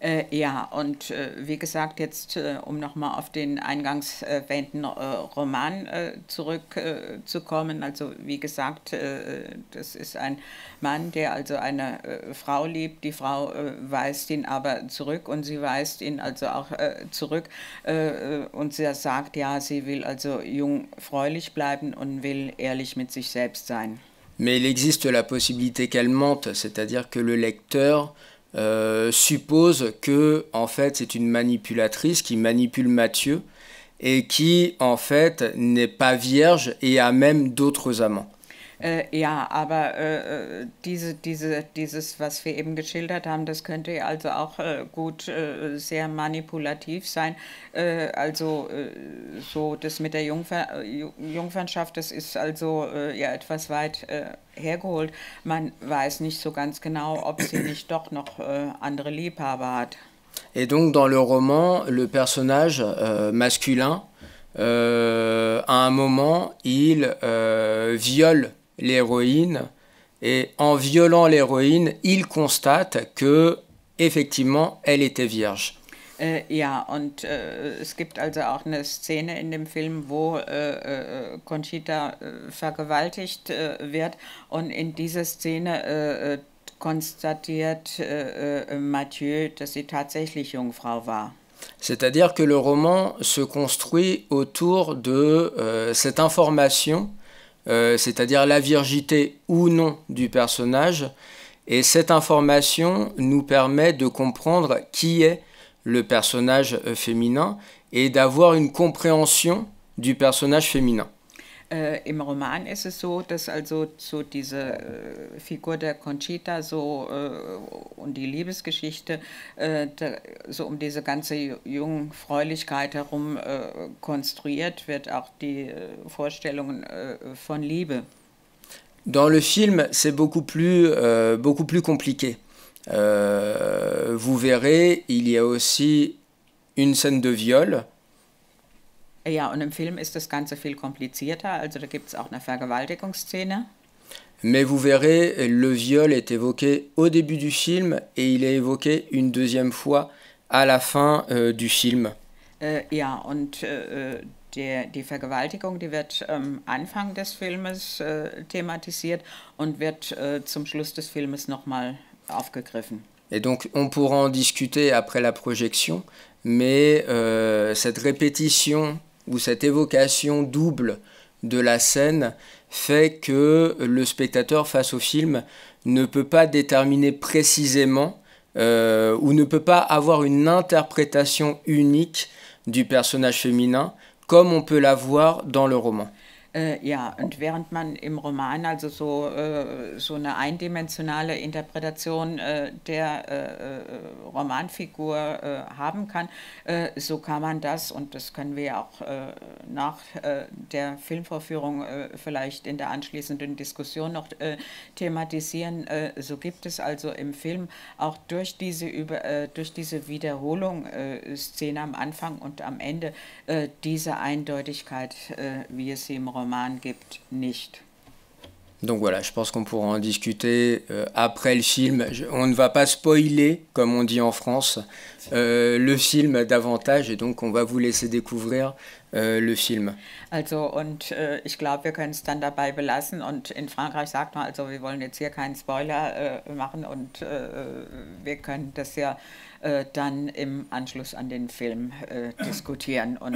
Äh, ja, und äh, wie gesagt, jetzt äh, um nochmal auf den eingangs erwähnten äh, Roman äh, zurückzukommen. Äh, also wie gesagt, das ist ein Mann, der also eine Frau liebt. Die Frau weist ihn aber zurück und sie weist ihn also auch zurück. und sie sagt, ja, sie will also jungfräulich bleiben und will ehrlich mit sich selbst sein. mais il existe la possibilité qu'elle mente, c'est-à-dire que le lecteur euh, suppose que en fait c'est une manipulatrice qui manipule Mathieu et qui en fait n'est pas vierge et a même d'autres amants. Äh, ja, aber äh, äh, diese, diese, dieses, was wir eben geschildert haben, das könnte ja also auch äh, gut äh, sehr manipulativ sein. Äh, also so das mit der Jungfer Jungfernschaft, das ist also ja etwas weit hergeholt. Man weiß nicht so ganz genau, ob sie nicht doch noch andere Liebhaber hat. Et donc dans le roman, le personnage euh, masculin, euh, à un moment, il euh, viole l'héroïne et en violant l'héroïne, il constate que effectivement elle était vierge. Äh, ja, und äh, es gibt also auch eine Szene in dem Film, wo äh, Conchita vergewaltigt wird. Und in dieser Szene konstatiert Mathieu, dass sie tatsächlich Jungfrau war. C'est-à-dire que le roman se construit autour de euh, cette information euh, c'est-à-dire la virgité ou non du personnage. Et cette information nous permet de comprendre qui est le personnage euh, féminin et d'avoir une compréhension du personnage féminin. Äh, Im Roman ist es so, dass also so diese äh, Figur der Conchita so äh, und die Liebesgeschichte äh, da, so um diese ganze Jungfräulichkeit herum äh, konstruiert wird, auch die äh, Vorstellungen von Liebe. Dans le film, c'est beaucoup plus euh, beaucoup plus compliqué. Euh, vous verrez, il y a aussi une scène de viol. Ja, und im Film ist das Ganze viel komplizierter. Also da gibt es auch eine Vergewaltigungsszene. Mais vous verrez, le viol est évoqué au début du film et il est évoqué une deuxième fois à la fin euh, du film. Euh, ja, und euh, der, die Vergewaltigung, die wird am ähm, Anfang des Filmes äh, thematisiert und wird äh, zum Schluss des Filmes nochmal aufgegriffen. Et donc on pourra en discuter après la projection, mais euh, cette répétition Où cette évocation double de la scène fait que le spectateur face au film ne peut pas déterminer précisément euh, ou ne peut pas avoir une interprétation unique du personnage féminin comme on peut l'avoir dans le roman. Äh, ja, und während man im Roman also so, äh, so eine eindimensionale Interpretation äh, der äh, äh, Romanfigur äh, haben kann, so kann man das, und das können wir auch nach der Filmvorführung vielleicht in der anschließenden Diskussion noch thematisieren, so gibt es also im Film auch durch diese, Über durch diese Wiederholung Szene am Anfang und am Ende diese Eindeutigkeit, wie es sie im Roman Roman gibt, nicht. Donc voilà, je pense qu'on pourra en discuter euh, après le film. Je, on ne va pas spoiler, comme on dit en France, euh, le film davantage, et donc on va vous laisser découvrir euh, le film. Also, und äh, ich glaube, wir können es dann dabei belassen. Und in Frankreich sagt man, also wir wollen jetzt hier keinen Spoiler äh, machen, und äh, wir können das ja dann im Anschluss an den Film diskutieren. Und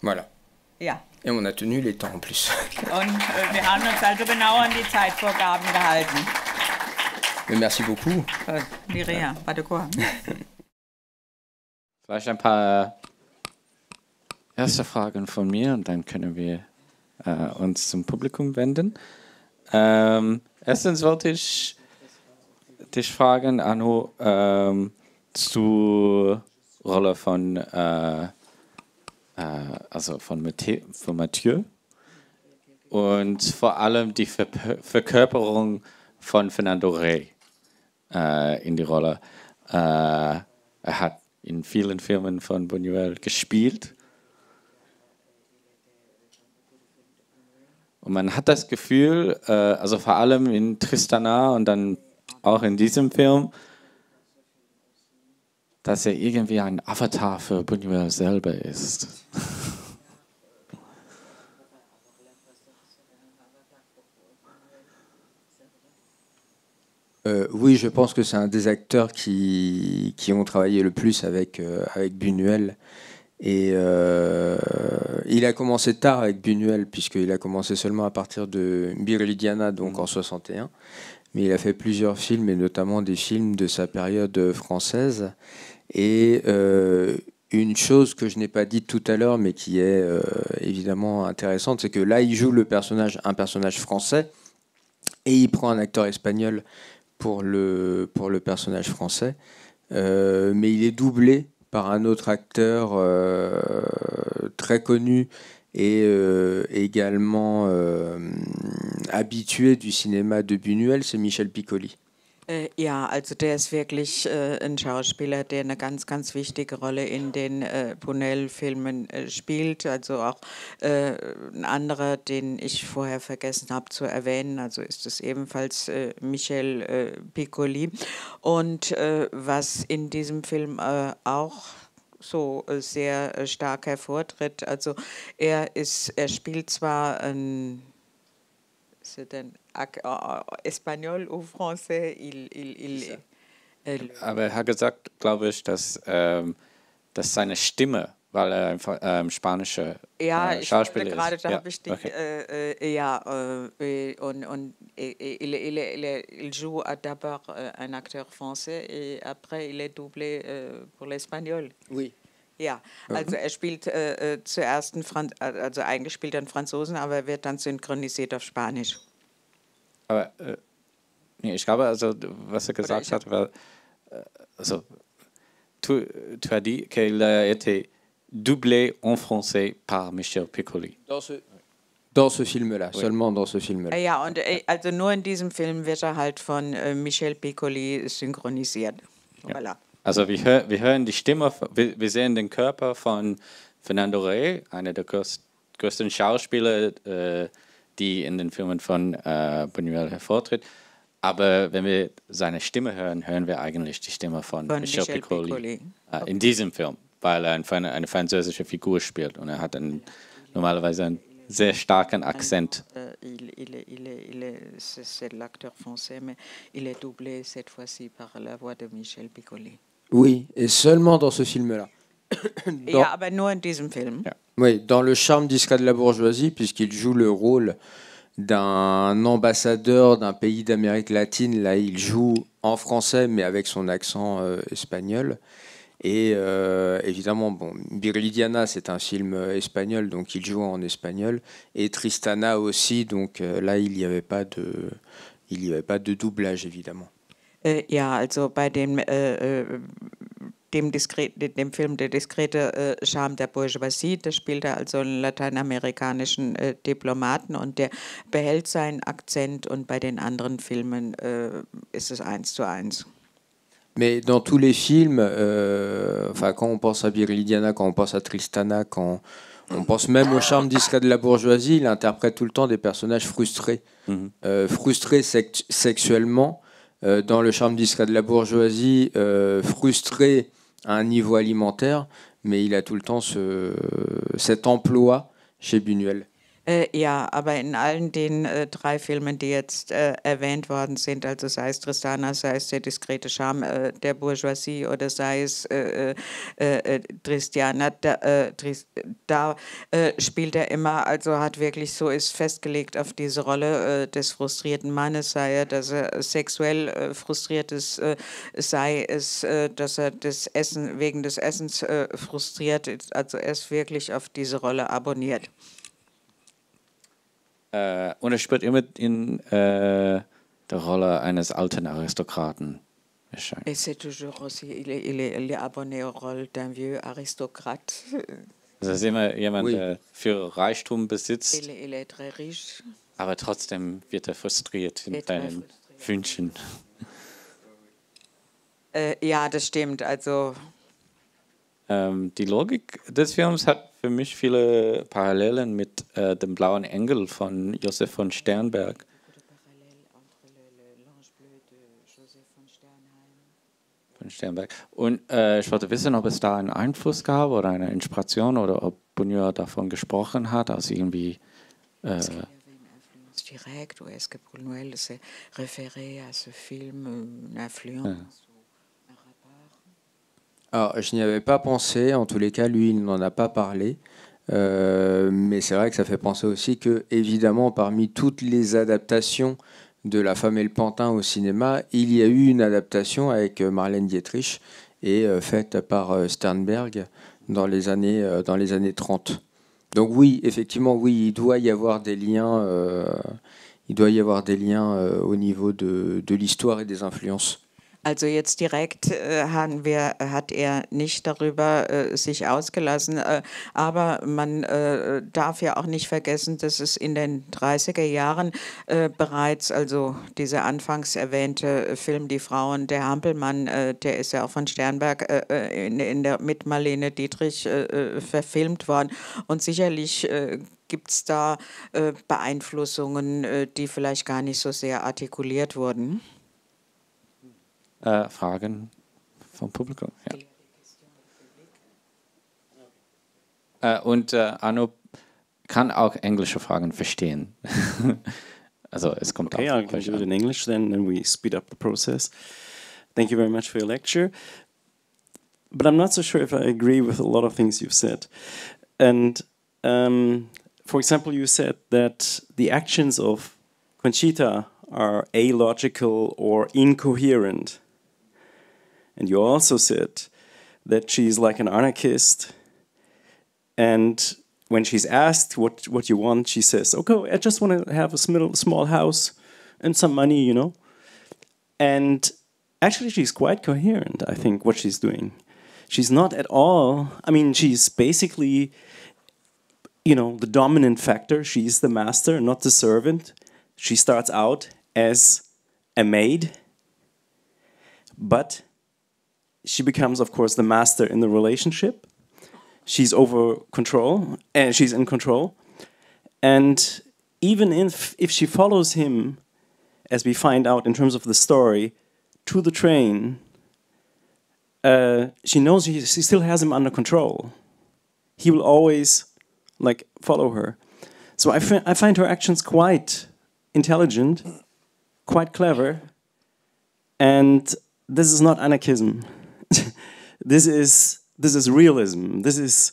voilà. Ja. Et on a tenu les temps en plus. Und äh, wir haben uns also genau an die Zeitvorgaben gehalten. Mais merci beaucoup. De pas de quoi. Vielleicht ein paar äh, erste Fragen von mir und dann können wir äh, uns zum Publikum wenden. Ähm, erstens wollte ich dich fragen, Anno, ähm, zur Rolle von äh, äh, also von, Mathieu, von Mathieu und vor allem die Ver Verkörperung von Fernando Rey äh, in die Rolle. Äh, er hat in vielen Filmen von Buñuel gespielt. Und man hat das Gefühl, äh, also vor allem in Tristana und dann auch in diesem Film, dass er irgendwie Avatar für Buñuel selber ist. Euh, oui, je pense que c'est un des acteurs qui, qui, ont travaillé le plus avec, euh, avec Buñuel. Et euh, il a commencé tard avec Buñuel, puisqu'il a commencé seulement à partir de diana donc en 61. Mm. Mais il a fait plusieurs films, et notamment des films de sa période française. Et euh, une chose que je n'ai pas dite tout à l'heure, mais qui est euh, évidemment intéressante, c'est que là, il joue le personnage, un personnage français, et il prend un acteur espagnol pour le, pour le personnage français, euh, mais il est doublé par un autre acteur très connu et également habitué du cinéma de Buñuel, c'est Michel Piccoli. Äh, ja, also der ist wirklich äh, ein Schauspieler, der eine ganz, ganz wichtige Rolle in den äh, Bonell-Filmen äh, spielt. Also auch äh, ein anderer, den ich vorher vergessen habe zu erwähnen, also ist es ebenfalls äh, Michel Piccoli. Und was in diesem Film auch so sehr stark hervortritt, also er ist, er spielt zwar ein ist er denn Espagnol ou Français, il, il, il, Aber er hat gesagt, glaube ich, dass, ähm, dass seine Stimme, weil er ein ähm, spanischer äh, ja, Schauspieler ist. Gerade da ja, ich dich. okay. äh, äh, ja, äh, äh und, und äh, äh, il, il, il, il joue d'abord un acteur français et après il est doublé pour l'espagnol. Oui. Ja, also er spielt äh, zuerst einen Franz also eigentlich spielt er einen Franzosen, aber er wird dann synchronisiert auf Spanisch. Aber äh, nee, ich glaube, also was er gesagt hat, war, äh, also, tu, tu as dit qu'il a été doublé en français par Michel Piccoli. Dans ce, dans ce film-là, oui. seulement dans ce film-là. Ja, und äh, also nur in diesem Film wird er halt von äh, Michel Piccoli synchronisiert. Ja. Voilà. Also wir, hör, wir hören die Stimme, wir, wir sehen den Körper von Fernando Rey, einer der größten Schauspieler äh, die in den Filmen von äh, Buñuel hervortritt. Aber wenn wir seine Stimme hören, hören wir eigentlich die Stimme von, von Michel, Michel Piccoli, Piccoli. Äh, okay. in diesem Film, weil er eine, eine französische Figur spielt und er hat einen, normalerweise einen sehr starken Akzent. Äh, il, il, il, c'est l'acteur français, mais il est doublé cette fois-ci par la voix de Michel Piccoli. Oui, et seulement dans ce film-là. Dans... Film. Oui, dans le charme discret de la bourgeoisie, puisqu'il joue le rôle d'un ambassadeur d'un pays d'Amérique latine. Là, il joue en français, mais avec son accent euh, espagnol. Et euh, évidemment, bon, c'est un film euh, espagnol, donc il joue en espagnol. Et Tristana aussi, donc là, il n'y avait pas de, il avait pas de doublage, évidemment. Äh, ja, also äh, äh, dem, Diskret, dem Film Der diskrete äh, Charme der Bourgeoisie. Da spielt er also einen lateinamerikanischen äh, Diplomaten und der behält seinen Akzent und bei den anderen Filmen äh, ist es eins zu eins. Mais dans tous les films, äh, enfin, quand on pense à Virilidiana, quand on pense à Tristana, quand on pense même au charme discret de la bourgeoisie, il interprète tout le temps des personnages frustrés. Mhm. Euh, frustrés sexuellement, euh, dans le charme discret de la bourgeoisie, euh, frustrés à un niveau alimentaire, mais il a tout le temps ce, cet emploi chez Buñuel. Äh, ja, aber in allen den äh, drei Filmen, die jetzt äh, erwähnt worden sind, also sei es Tristana, sei es der diskrete Charme äh, der Bourgeoisie oder sei es äh, äh, Tristiana, da, Trist, da spielt er immer, also hat wirklich so ist festgelegt auf diese Rolle des frustrierten Mannes, sei er, dass er sexuell frustriert ist, sei es, dass er das Essen wegen des Essens frustriert ist, also er ist wirklich auf diese Rolle abonniert. Äh, und er spielt immer in äh, der Rolle eines alten Aristokraten. Et c'est toujours aussi, il est, il, est, il est abonné au rôle d'un vieux aristocrate. Das ist immer jemand, oui. der für Reichtum besitzt. Il, il est très riche. Aber trotzdem wird er frustriert in seinen Wünschen. Äh, ja, das stimmt. Also ähm, die Logik des Films hat für mich viele Parallelen mit äh, dem Blauen Engel von Josef von Sternberg. Sternberg. Und äh, ich wollte wissen, ob es da einen Einfluss gab oder eine Inspiration oder ob Buñuel davon gesprochen hat, also irgendwie. Äh, direkt, ou est-ce que Buñuel s'est äh, référé à ce film, eine euh, influence ja. Euh, Alors, je n'y avais pas pensé. En tous les cas, lui, il n'en a pas parlé. Euh, mais c'est vrai que ça fait penser aussi que, évidemment, parmi toutes les adaptations de La femme et le pantin au cinéma, il y a eu une adaptation avec euh, Marlène Dietrich et euh, faite par Sternberg dans les années, dans les années 30. Donc oui, effectivement, oui, il doit y avoir des liens, il doit y avoir des liens au niveau de l'histoire et des influences. Also jetzt direkt äh, haben wir, hat er nicht darüber äh, sich ausgelassen. Äh, aber man äh, darf ja auch nicht vergessen, dass es in den 30er Jahren äh, bereits, also dieser anfangs erwähnte Film Die Frauen der Hampelmann, äh, der ist ja auch von Sternberg in, in, der, mit Marlene Dietrich verfilmt worden. Und sicherlich gibt es da Beeinflussungen, die vielleicht gar nicht so sehr artikuliert wurden. uh, øh, vragen vom Publikum. Ja. Uh, und øh, Arno kann auch englische Fragen verstehen. also es kommt okay, auch. Okay, I'll do it in English then, then we speed up the process. Thank you very much for your lecture. But I'm not so sure if I agree with a lot of things you've said. And um, for example, you said that the actions of Conchita are alogical or incoherent. And you also said that she's like an anarchist. And when she's asked what, what you want, she says, okay, I just want to have a small, small house and some money, you know? And actually, she's quite coherent, I think, what she's doing. She's not at all, I mean, she's basically, you know, the dominant factor. She's the master, not the servant. She starts out as a maid, but she becomes, of course, the master in the relationship. She's over control, and eh, she's in control. And even if, if she follows him, as we find out in terms of the story, to the train, uh, she knows she, she still has him under control. He will always, like, follow her. So I, fi I find her actions quite intelligent, quite clever, and this is not anarchism. this is this is realism. This is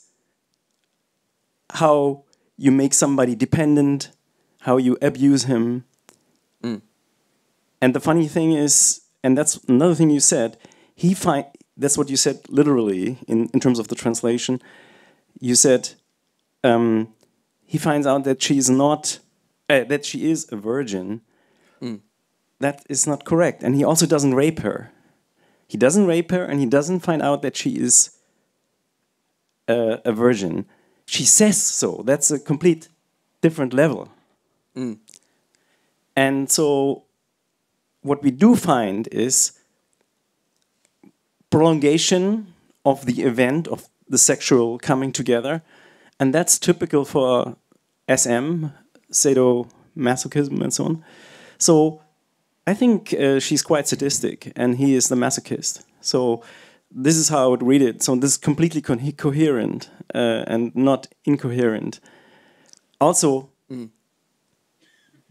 how you make somebody dependent, how you abuse him. Mm. And the funny thing is, and that's another thing you said, he find that's what you said literally in, in terms of the translation. You said um, he finds out that she is not uh, that she is a virgin. Mm. That is not correct, and he also doesn't rape her. He doesn't rape her and he doesn't find out that she is a virgin. She says so. That's a complete different level. Mm. And so, what we do find is prolongation of the event of the sexual coming together, and that's typical for SM, sadomasochism, and so on. So I think uh, she's quite sadistic, and he is the masochist. So this is how I would read it. So this is completely co coherent uh, and not incoherent. Also, mm.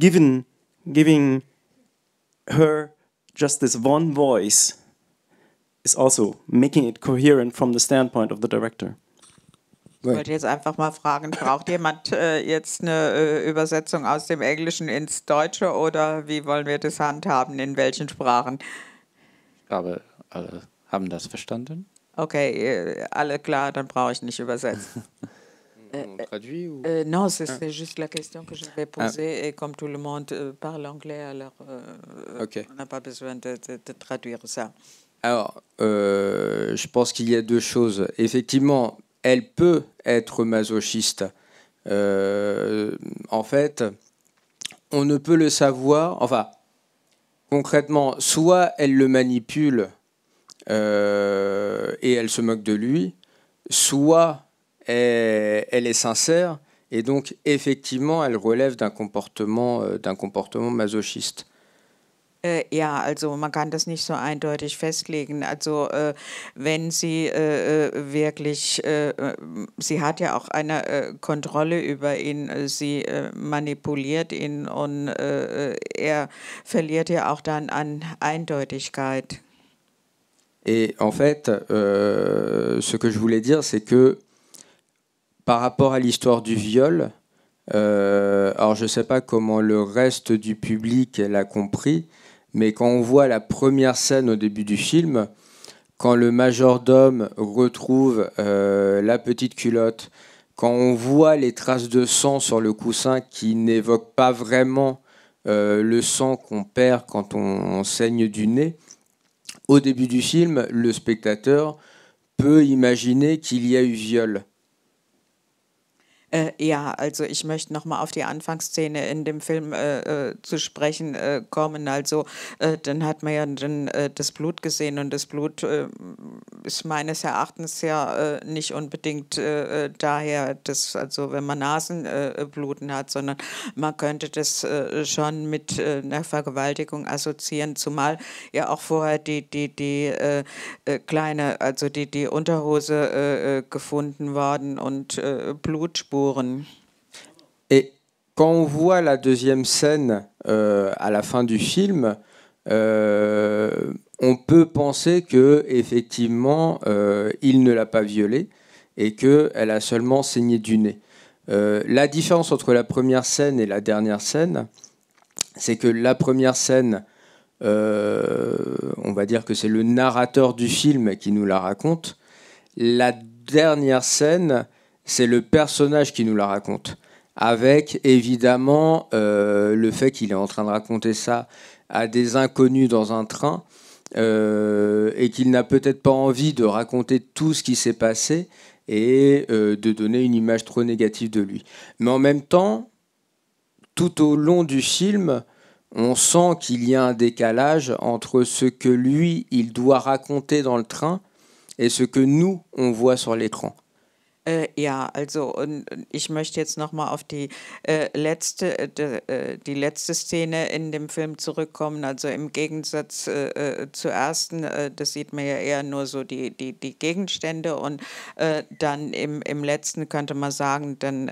given giving her just this one voice is also making it coherent from the standpoint of the director. Ich wollte jetzt einfach mal fragen, braucht jemand äh, jetzt eine äh, Übersetzung aus dem Englischen ins Deutsche oder wie wollen wir das handhaben, in welchen Sprachen? Ich glaube, alle haben das verstanden. Okay, äh, alle klar, dann brauche ich nicht übersetzen. Äh, äh, traduit ou... euh, Non, c'est ah. juste la question que je vais poser ah. et comme tout le monde euh, parle anglais, alors euh, okay. on n'a pas besoin de, de, de, traduire ça. Alors, euh, je pense qu'il y a deux choses. Effectivement, elle peut être masochiste. Euh, en fait, on ne peut le savoir, enfin, concrètement, soit elle le manipule euh, et elle se moque de lui, soit elle, est sincère et donc effectivement elle relève d'un comportement euh, masochiste. Äh, ja, also man kann das nicht so eindeutig festlegen. Also äh, wenn sie äh, äh wirklich, äh, äh, sie hat ja auch eine Kontrolle über ihn, sie manipuliert ihn und er verliert ja auch dann an Eindeutigkeit. Et en fait, euh, ce que je voulais dire, c'est que par rapport à l'histoire du viol, euh, alors je ne sais pas comment le reste du public l'a compris, mais quand on voit la première scène au début du film, quand le majordome retrouve euh, la petite culotte, quand on voit les traces de sang sur le coussin qui n'évoquent pas vraiment euh, le sang qu'on perd quand on, saigne du nez, au début du film, le spectateur peut imaginer qu'il y a eu viol. Äh, ja, also ich möchte nochmal auf die Anfangsszene in dem Film äh, äh, zu sprechen äh, kommen. Also äh, dann hat man ja dann, äh, das Blut gesehen und das Blut ist meines Erachtens ja nicht unbedingt daher, dass, also wenn man Nasenbluten hat, sondern man könnte das schon mit einer Vergewaltigung assoziieren, zumal ja auch vorher die, die, die kleine, also die, die Unterhose gefunden worden und Blutspuren Et quand on voit la deuxième scène euh, à la fin du film, euh, on peut penser que effectivement euh, il ne l'a pas violée et qu'elle a seulement saigné du nez. la différence entre la première scène et la dernière scène, c'est que la première scène, on va dire que c'est le narrateur du film qui nous la raconte. La dernière scène, c'est le personnage qui nous la raconte. Avec évidemment euh, le fait qu'il est en train de raconter ça à des inconnus dans un train euh, et qu'il n'a peut-être pas envie de raconter tout ce qui s'est passé et euh, de donner une image trop négative de lui. Mais en même temps, tout au long du film, on sent qu'il y a un décalage entre ce que lui, il doit raconter dans le train et ce que nous, on voit sur l'écran. Äh, ja, also und ich möchte jetzt nochmal auf die, äh, letzte, äh, de, äh, die letzte Szene in dem Film zurückkommen. Also im Gegensatz äh, äh, zur ersten, das sieht man ja eher nur so die, die, die Gegenstände und dann im, im letzten könnte man sagen, dann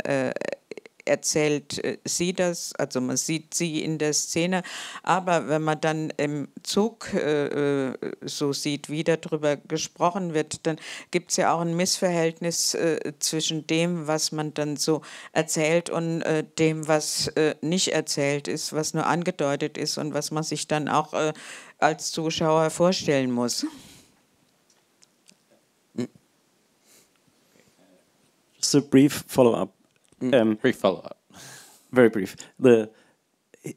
erzählt äh, sie das, also man sieht sie in der Szene, aber wenn man dann im Zug äh, äh so sieht, wie darüber gesprochen wird, dann gibt es ja auch ein Missverhältnis äh, zwischen dem, was man dann so erzählt und dem, was nicht erzählt ist, was nur angedeutet ist und was man sich dann auch als Zuschauer vorstellen muss. Just a brief follow-up Mm. Um, brief follow up. Very brief. The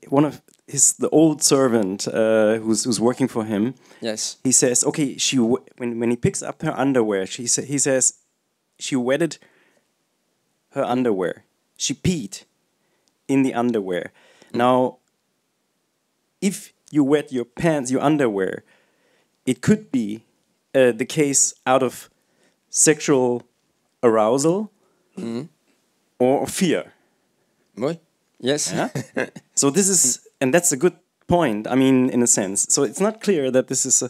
one of his the old servant uh, who's who's working for him. Yes. He says, okay, she when when he picks up her underwear, she sa he says, she wetted her underwear. She peed in the underwear. Mm. Now, if you wet your pants, your underwear, it could be uh, the case out of sexual arousal. Mm or fear. Boy. Yes. Yeah? so this is, and that's a good point. I mean, in a sense. So it's not clear that this is a,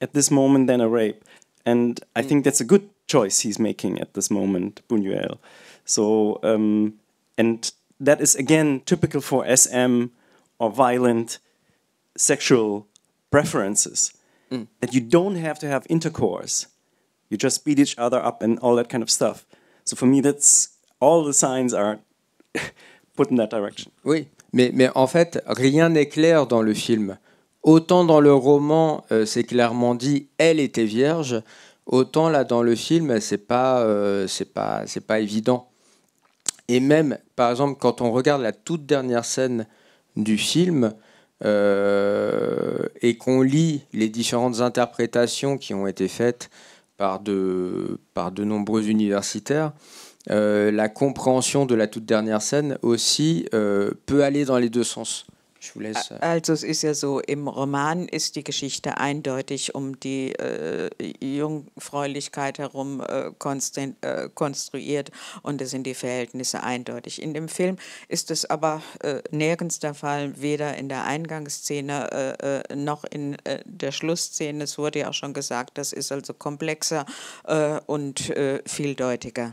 at this moment then a rape, and I mm. think that's a good choice he's making at this moment, Buñuel. So um, and that is again typical for SM or violent sexual preferences mm. that you don't have to have intercourse. You just beat each other up and all that kind of stuff. So for me, that's all the signs are that direction. Oui, mais, en fait, rien n'est clair dans le film. Autant dans le roman, euh, c'est clairement dit, elle était vierge, autant là dans le film, c'est pas, euh, pas, évident. Et même, par exemple, quand on regarde la toute dernière scène du film euh, et qu'on lit les différentes interprétations qui ont été faites par par de nombreux universitaires, Euh, la compréhension de la toute dernière scène aussi euh, peut aller dans les deux sens. Euh, also es ist ja so, im Roman ist die Geschichte eindeutig um die äh, Jungfräulichkeit herum äh, äh, konstruiert und es sind die Verhältnisse eindeutig. In dem Film ist es aber äh, nirgends der Fall, weder in der Eingangsszene äh, äh, noch in der Schlussszene. Es wurde ja auch schon gesagt, das ist also komplexer und vieldeutiger.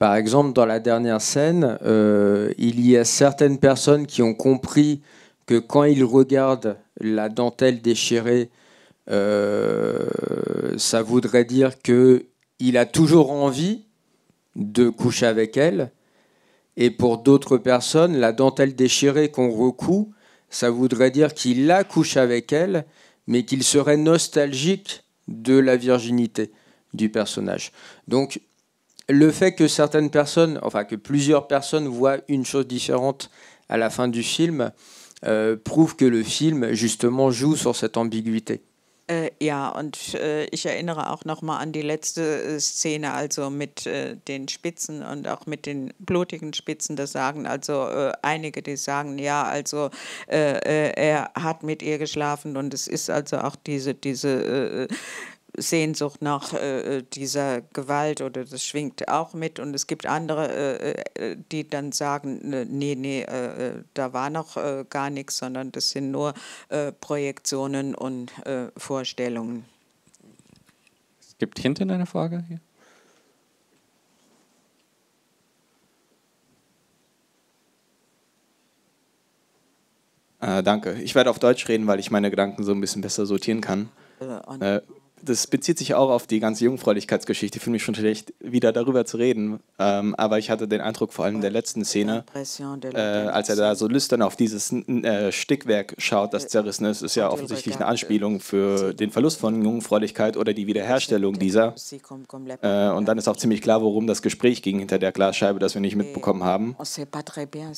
Par exemple, dans la dernière scène, euh, il y a certaines personnes qui ont compris que quand ils regardent la dentelle déchirée, euh, ça voudrait dire qu'il a toujours envie de coucher avec elle. Et pour d'autres personnes, la dentelle déchirée qu'on recoue, ça voudrait dire qu'il a couché avec elle, mais qu'il serait nostalgique de la virginité du personnage. Donc le fait que certaines personnes, enfin que plusieurs personnes voient une chose différente à la fin du film, euh, prouve que le film justement joue sur cette ambiguïté. Äh, ja, und äh, ich erinnere auch nochmal an die letzte äh, Szene, also mit äh, den Spitzen und auch mit den blutigen Spitzen. Das sagen also äh, einige, die sagen, ja, also er hat mit ihr geschlafen und es ist also auch diese, diese Sehnsucht nach äh, äh, dieser Gewalt oder das schwingt auch mit. Und es gibt andere, äh, äh, äh die dann sagen, ne, nee, nee, äh, da war noch gar nichts, sondern das sind nur Projektionen und Vorstellungen. Es gibt hinten eine Frage hier. danke. Ich werde auf Deutsch reden, weil ich meine Gedanken so ein bisschen besser sortieren kann das bezieht sich auch auf die ganze Jungfräulichkeitsgeschichte. Ich fühle mich schon schlecht, wieder darüber zu reden. Ähm, aber ich hatte den Eindruck, vor allem in der letzten Szene, äh, als er da so lüstern auf dieses äh, Stickwerk schaut, das zerrissen ist, ist ja offensichtlich eine Anspielung für den Verlust von Jungfräulichkeit oder die Wiederherstellung dieser. Äh, und dann ist auch ziemlich klar, worum das Gespräch ging hinter der Glasscheibe, das wir nicht mitbekommen haben.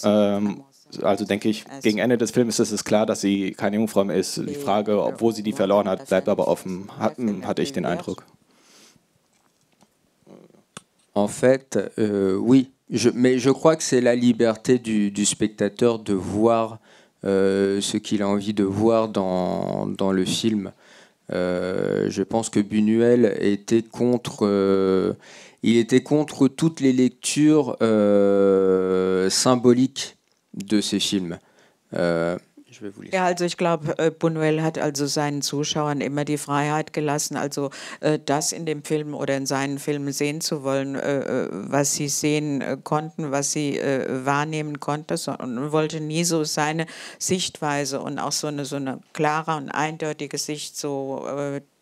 Ähm, also denke ich, gegen Ende des Films ist es klar, dass sie keine Jungfrau mehr ist. Die Frage, obwohl sie die verloren hat, bleibt aber offen, hatte ich den Eindruck. En fait, euh, oui, je, mais je crois que c'est la liberté du, spectateur de voir euh, ce qu'il a envie de voir dans, le film. Euh, je pense que Bunuel était contre, toutes les lectures symboliques de ces films. Äh, ja, also ich glaube, äh, Buñuel hat also seinen Zuschauern immer die Freiheit gelassen, also äh, das in dem Film oder in seinen Filmen sehen zu wollen, äh, äh was sie sehen äh, konnten, was sie äh, wahrnehmen konnten und wollte nie so seine Sichtweise und auch so eine, so eine klare und eindeutige Sicht so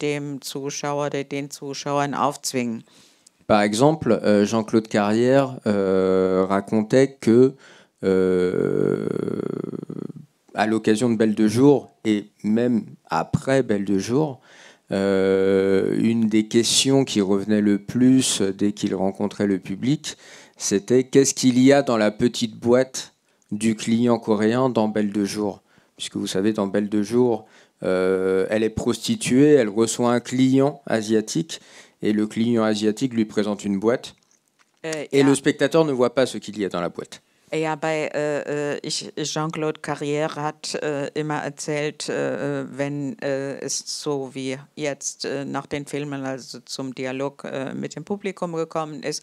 dem Zuschauer oder den Zuschauern aufzwingen. Par exemple, euh, Jean-Claude Carrière euh, racontait que Euh, à l'occasion de Belle de Jour et même après Belle de Jour, euh, une des questions qui revenait le plus dès qu'il rencontrait le public, c'était qu'est-ce qu'il y a dans la petite boîte du client coréen dans Belle de Jour Puisque vous savez, dans Belle de Jour, euh, elle est prostituée, elle reçoit un client asiatique et le client asiatique lui présente une boîte. et le spectateur ne voit pas ce qu'il y a dans la boîte. Ja, bei äh, äh, ich, Jean-Claude Carrière hat äh, immer erzählt, äh, äh wenn äh, es so wie jetzt nach den Filmen, also zum Dialog mit dem Publikum gekommen ist,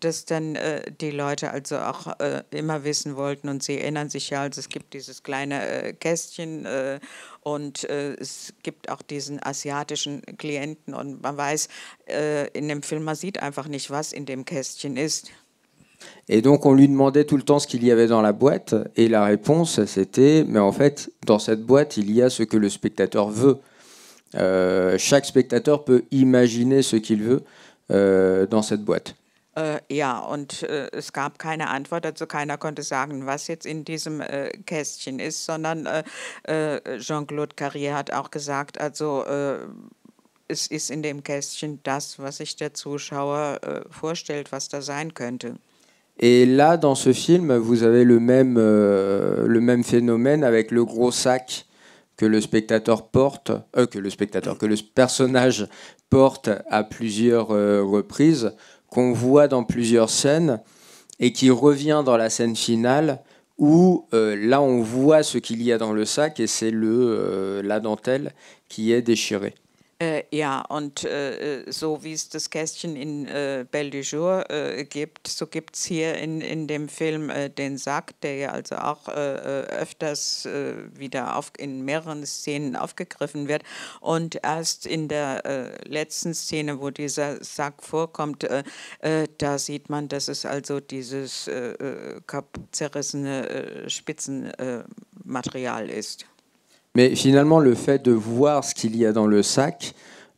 dass dann die Leute also auch immer wissen wollten und sie erinnern sich ja, also es gibt dieses kleine Kästchen und es gibt auch diesen asiatischen Klienten und man weiß in dem Film, man sieht einfach nicht, was in dem Kästchen ist. Et donc on lui demandait tout le temps ce qu'il y avait dans la boîte, et la réponse c'était, mais en fait, dans cette boîte, il y a ce que le spectateur veut. Euh, chaque spectateur peut imaginer ce qu'il veut euh, dans cette boîte. Äh, ja, und äh, es gab keine Antwort, also keiner konnte sagen, was jetzt in diesem äh, Kästchen ist, sondern Jean-Claude Carrier hat auch gesagt, also es ist in dem Kästchen das, was sich der Zuschauer vorstellt, was da sein könnte. Et là, dans ce film, vous avez le même, euh, le même phénomène avec le gros sac que le spectateur porte, euh, que le spectateur, que le personnage porte à plusieurs euh, reprises, qu'on voit dans plusieurs scènes et qui revient dans la scène finale où là on voit ce qu'il y a dans le sac et c'est le la dentelle qui est déchirée. Äh, ja, und äh, äh, so wie es das Kästchen in äh, Belle du Jour äh, gibt, so gibt es hier in, in dem Film äh, den Sack, der ja also auch öfters wieder auf, in mehreren Szenen aufgegriffen wird. Und erst in der letzten Szene, wo dieser Sack vorkommt, da sieht man, dass es also dieses zerrissene Spitzenmaterial ist. Mais finalement, le fait de voir ce qu'il y a dans le sac,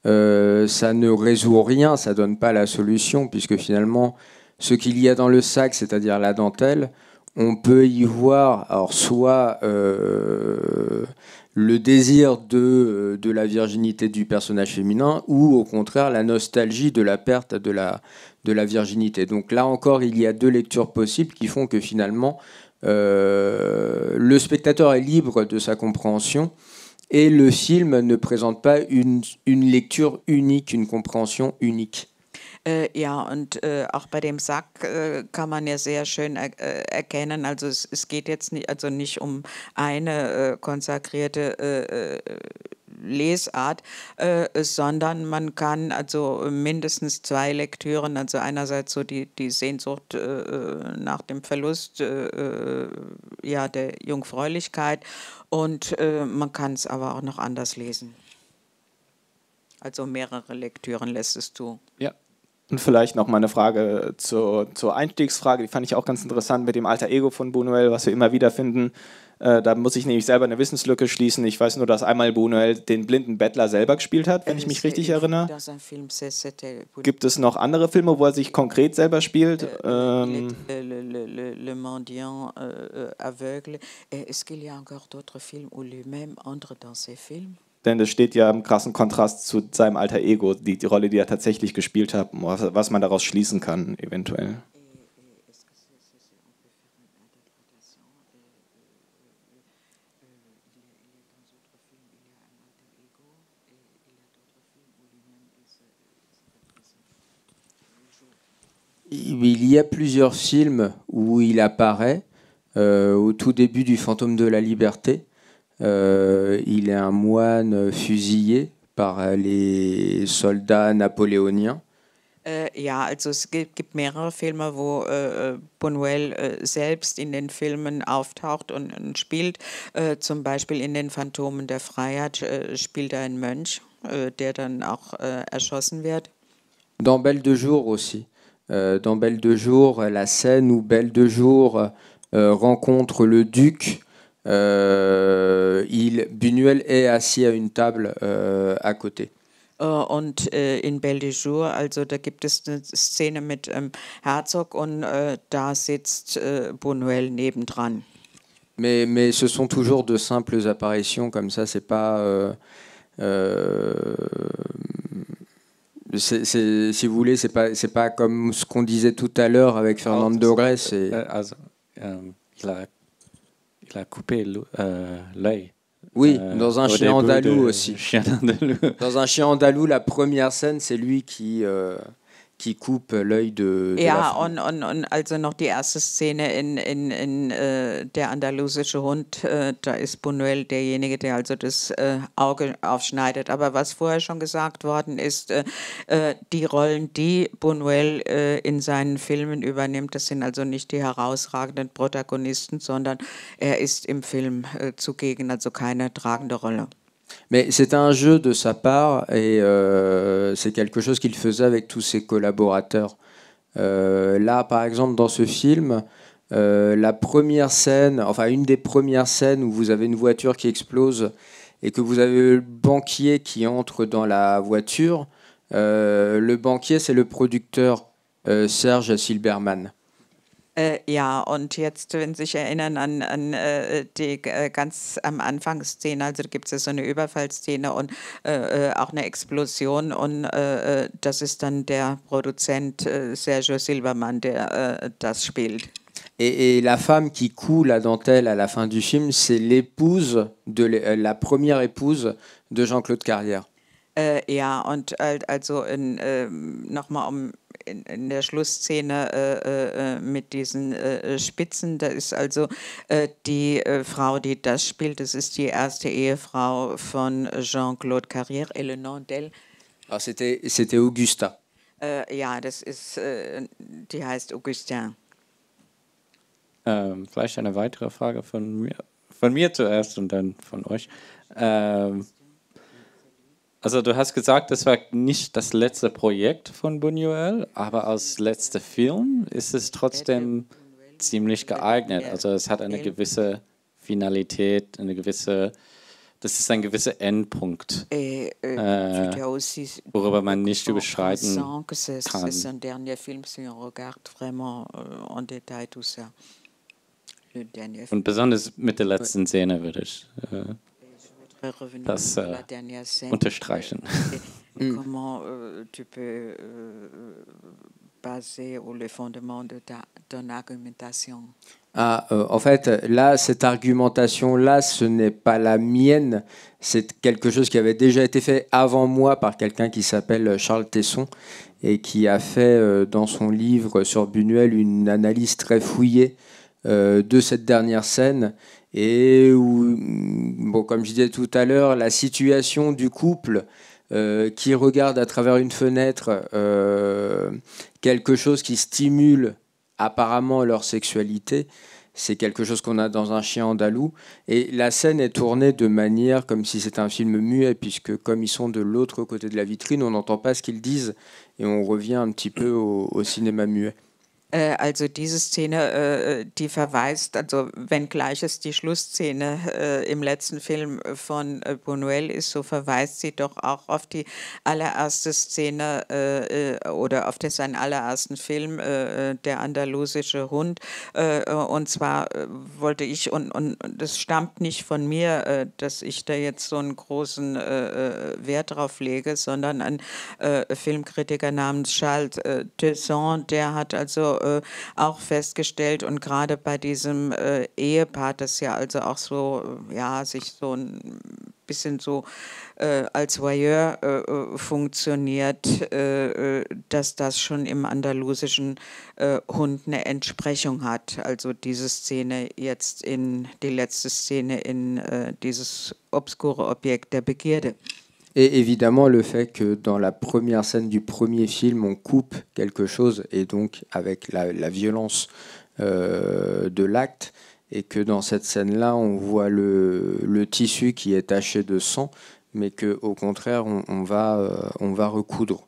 euh, ça ne résout rien, ça ne donne pas la solution, puisque finalement, ce qu'il y a dans le sac, c'est-à-dire la dentelle, on peut y voir, alors soit euh, le désir de, euh, de, la virginité du personnage féminin, ou au contraire la nostalgie de la perte de la, de la virginité. Donc là encore, il y a deux lectures possibles qui font que finalement, euh, le spectateur est libre de sa compréhension et le film ne présente pas une, une lecture unique, une compréhension unique. Äh, ja, und äh, auch bei dem Sack äh, kann man ja sehr schön äh, erkennen, also es, es, geht jetzt nicht, also nicht um eine konsekrierte Lesart, äh, sondern man kann also mindestens zwei Lektüren, also einerseits so die, die Sehnsucht äh, nach dem Verlust äh, äh ja, der Jungfräulichkeit und äh, man kann es aber auch noch anders lesen. Also mehrere Lektüren lässt es zu. Ja, und vielleicht noch mal eine Frage zur, zur Einstiegsfrage, die fand ich auch ganz interessant mit dem Alter Ego von Buñuel, was wir immer wieder finden. Äh, da muss ich nämlich selber eine Wissenslücke schließen. Ich weiß nur, dass einmal Buñuel den blinden Bettler selber gespielt hat, wenn ich mich richtig erinnere. Gibt es noch andere Filme, wo er sich konkret selber spielt? Äh, ähm, Le Mendiant äh, aveugle. Est-ce encore d'autres films où lui-même entre dans ces films? denn das steht ja im krassen Kontrast zu seinem alter Ego, die, die Rolle, die er tatsächlich gespielt hat, was, was man daraus schließen kann, eventuell. il y a plusieurs films où il apparaît. Euh, au tout début du Fantôme de la Liberté, euh, il est un moine fusillé par les soldats napoléoniens. Äh, ja, also es gibt, mehrere Filme, wo äh, äh, äh, selbst in den Filmen auftaucht und, spielt. Äh, zum Beispiel in den Phantomen der Freiheit spielt er einen Mönch, der dann auch erschossen wird. Dans Belle de Jour aussi. Euh, dans Belle de Jour, la scène où Belle de Jour euh, rencontre le duc. Euh, il, Buñuel est assis à une table à côté. Oh, und dans äh, in Belle de Jour. Also da gibt es eine Szene mit ähm, Herzog und äh, da sitzt äh, Buñuel nebendran. Mais, mais ce sont toujours de simples apparitions comme ça, c'est pas si vous voulez, c'est pas c'est pas comme ce qu'on disait tout à l'heure avec ah, Fernando oh, il, a, coupé l'œil. Oui, dans un chien andalou aussi. Dans un chien andalou, la première scène, c'est lui qui qui coupe l'œil de, de, Ja, und, und, und also noch die erste Szene in, in, in äh, Der andalusische Hund, äh, da ist Buñuel derjenige, der also das äh, Auge aufschneidet. Aber was vorher schon gesagt worden ist, äh, äh, die Rollen, die Buñuel äh, in seinen Filmen übernimmt, das sind also nicht die herausragenden Protagonisten, sondern er ist im Film zugegen, also keine tragende Rolle. Mais c'était un jeu de sa part et euh, c'est quelque chose qu'il faisait avec tous ses collaborateurs. Euh, là, par exemple, dans ce film, euh, la première scène, enfin une des premières scènes où vous avez une voiture qui explose et que vous avez le banquier qui entre dans la voiture, le banquier, c'est le producteur Serge Silberman. Äh, ja, und jetzt, wenn Sie sich erinnern an, an äh, die äh, ganz am Anfang Szene, also gibt es ja so eine Überfallszene und äh, äh, auch eine Explosion und äh, das ist dann der Produzent Sergio Silbermann, der das spielt. Et, et, la femme qui coud la dentelle à la fin du film, c'est l'épouse de euh, la première épouse de Jean-Claude Carrière. ja, und also ähm, nochmal um in, in der Schlussszene äh, äh, äh mit diesen äh, äh, Spitzen. Da ist also äh, die Frau, die das spielt, das ist die erste Ehefrau von Jean-Claude Carrière. Et le nom d'elle? Ah, C'était Augusta. ja, das ist, die heißt Augustin. Ähm, vielleicht eine weitere Frage von mir, von mir zuerst und dann von euch. Ähm, also du hast gesagt, das war nicht das letzte Projekt von Buñuel, aber als letzter Film ist es trotzdem ziemlich geeignet. Also es hat eine gewisse Finalität, eine gewisse, das ist ein gewisser Endpunkt, euh, äh, worüber man nicht überschreiten kann. Euh, Und besonders mit der letzten Szene würde ich. Äh, Äh, la dernière scène. Euh, mm. Comment euh, tu peux euh, baser ou le fondement de ta, ton argumentation ah, En fait, là, cette argumentation-là, ce n'est pas la mienne. C'est quelque chose qui avait déjà été fait avant moi par quelqu'un qui s'appelle Charles Tesson et qui a fait dans son livre sur Buñuel une analyse très fouillée de cette dernière scène et bon, comme je disais tout à l'heure, la situation du couple euh, qui regarde à travers une fenêtre euh, quelque chose qui stimule apparemment leur sexualité, c'est quelque chose qu'on a dans un chien andalou. Et la scène est tournée de manière comme si c'était un film muet, puisque comme ils sont de l'autre côté de la vitrine, on n'entend pas ce qu'ils disent, et on revient un petit peu au cinéma muet. Äh, also diese Szene, äh, die verweist, also wenngleich es die Schlussszene äh, im letzten Film von Buñuel ist, so verweist sie doch auch auf die allererste Szene oder auf seinen allerersten Film, Der andalusische Hund. und zwar wollte ich, und, und das stammt nicht von mir, dass ich da jetzt so einen großen Wert drauf lege, sondern ein Filmkritiker namens Charles Tesson, der hat also äh, auch festgestellt. Und gerade bei diesem äh, Ehepaar, das ja also auch so, äh, ja, sich so ein bisschen so äh, als Voyeur äh, äh funktioniert, äh, dass das schon im andalusischen Hund eine Entsprechung hat. Also diese Szene jetzt in, die letzte Szene in dieses obskure Objekt der Begierde. Et évidemment, le fait que dans la première scène du premier film, on coupe quelque chose, et donc avec la, violence euh, de l'acte, et que dans cette scène-là, on voit le, tissu qui est taché de sang, mais que au contraire, on, va, euh, on va recoudre.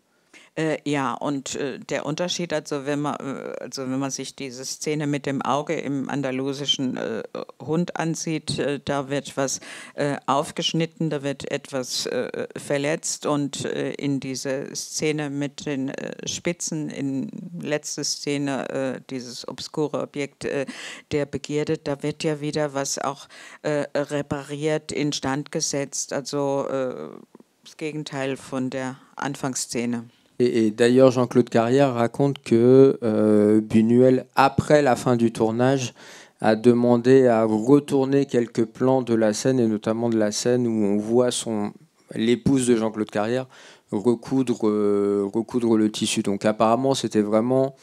Äh, ja, und äh, der Unterschied, also wenn man, äh, also wenn man sich diese Szene mit dem Auge im andalusischen äh, Hund ansieht, äh, da wird was aufgeschnitten, da wird etwas verletzt und in diese Szene mit den Spitzen, in letzte Szene dieses obskure Objekt der Begierde, da wird ja wieder was auch repariert, instand gesetzt, also das Gegenteil von der Anfangsszene. Et, d'ailleurs, Jean-Claude Carrière raconte que Bunuel, euh, Buñuel, après la fin du tournage, a demandé à retourner quelques plans de la scène, et notamment de la scène où on voit son l'épouse de Jean-Claude Carrière recoudre euh, le tissu. Donc apparemment, c'était vraiment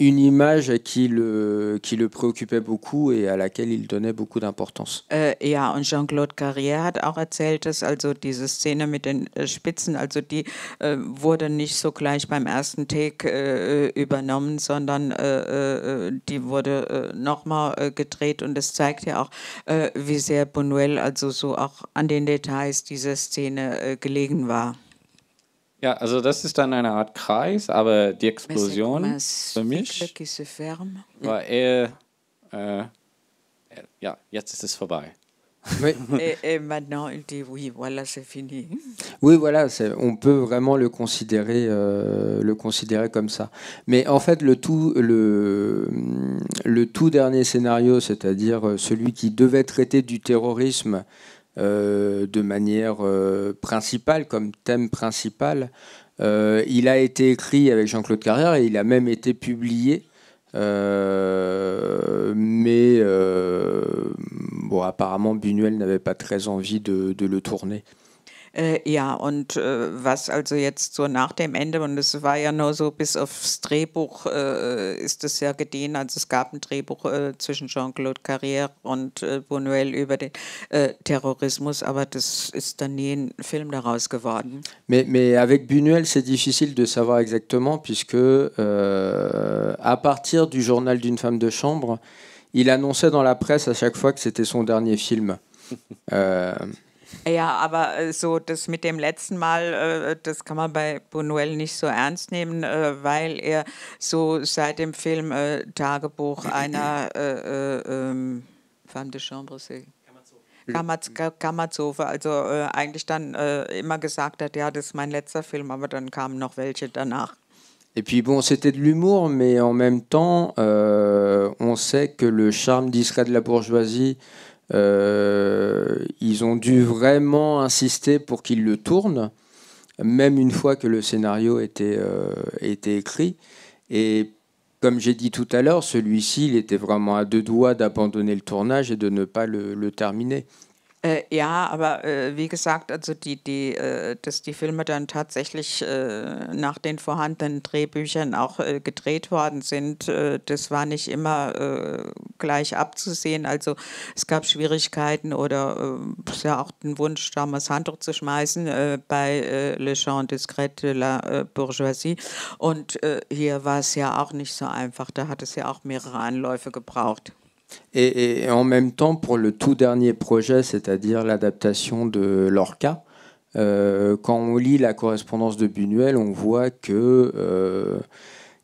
une image qui le, qui le préoccupait beaucoup et à laquelle il donnait beaucoup d'importance. Äh, ja, und Jean-Claude Carrière hat auch erzählt, dass also diese Szene mit den äh, Spitzen, also die äh, wurde nicht so gleich beim ersten Take äh, äh übernommen, sondern äh, die wurde nochmal gedreht und das zeigt ja auch, wie sehr Bonuel also so auch an den Details dieser Szene gelegen war. Ja, also das ist Art Kreis, die Explosion Et, maintenant, il dit oui, voilà, c'est fini. Oui, voilà, on peut vraiment le considérer, euh, le considérer comme ça. Mais en fait, le tout, le, le tout dernier scénario, c'est-à-dire euh, celui qui devait traiter du terrorisme euh, de manière euh, principale, comme thème principal. Euh, il a été écrit avec Jean-Claude Carrière et il a même été publié mais bon, apparemment, Bunuel n'avait pas très envie de le tourner. Äh, ja, und äh, was also jetzt so nach dem Ende, und es war ja nur so, bis aufs Drehbuch äh, ist es ja gedient, also es gab ein Drehbuch zwischen Jean-Claude Carrière und Buñuel über den terrorismus, aber das ist dann nie ein Film daraus geworden. Mais, mais avec Buñuel, c'est difficile de savoir exactement, puisque euh, à partir du journal d'une femme de chambre, il annonçait dans la presse à chaque fois que c'était son dernier film. Euh, Ja, aber äh, so das mit dem letzten Mal, äh, das kann man bei Buñuel nicht so ernst nehmen, äh, weil er so seit dem Film Tagebuch einer äh, äh, ähm, Femme de Chambre, Kamaz, Kamazove, also äh, eigentlich dann äh, immer gesagt hat, ja, das ist mein letzter Film, aber dann kamen noch welche danach. Et puis bon, c'était de l'humour, mais en même temps, euh, on sait que le charme discret de la bourgeoisie, Euh, ils ont dû vraiment insister pour qu'il le tourne, même une fois que le scénario euh, était, écrit. Et comme j'ai dit tout à l'heure, celui-ci, il était vraiment à deux doigts d'abandonner le tournage et de ne pas le terminer. Äh, ja, aber äh, wie gesagt, also die, die, äh, dass die Filme dann tatsächlich äh, nach den vorhandenen Drehbüchern auch äh, gedreht worden sind, äh, das war nicht immer gleich abzusehen. Also es gab Schwierigkeiten oder ja auch den Wunsch, damals Handtuch zu schmeißen bei Le Chant Discret de la Bourgeoisie. Und hier war es ja auch nicht so einfach. Da hat es ja auch mehrere Anläufe gebraucht. Et, en même temps, pour le tout dernier projet, c'est-à-dire l'adaptation de Lorca, euh, quand on lit la correspondance de Buñuel, on voit que euh,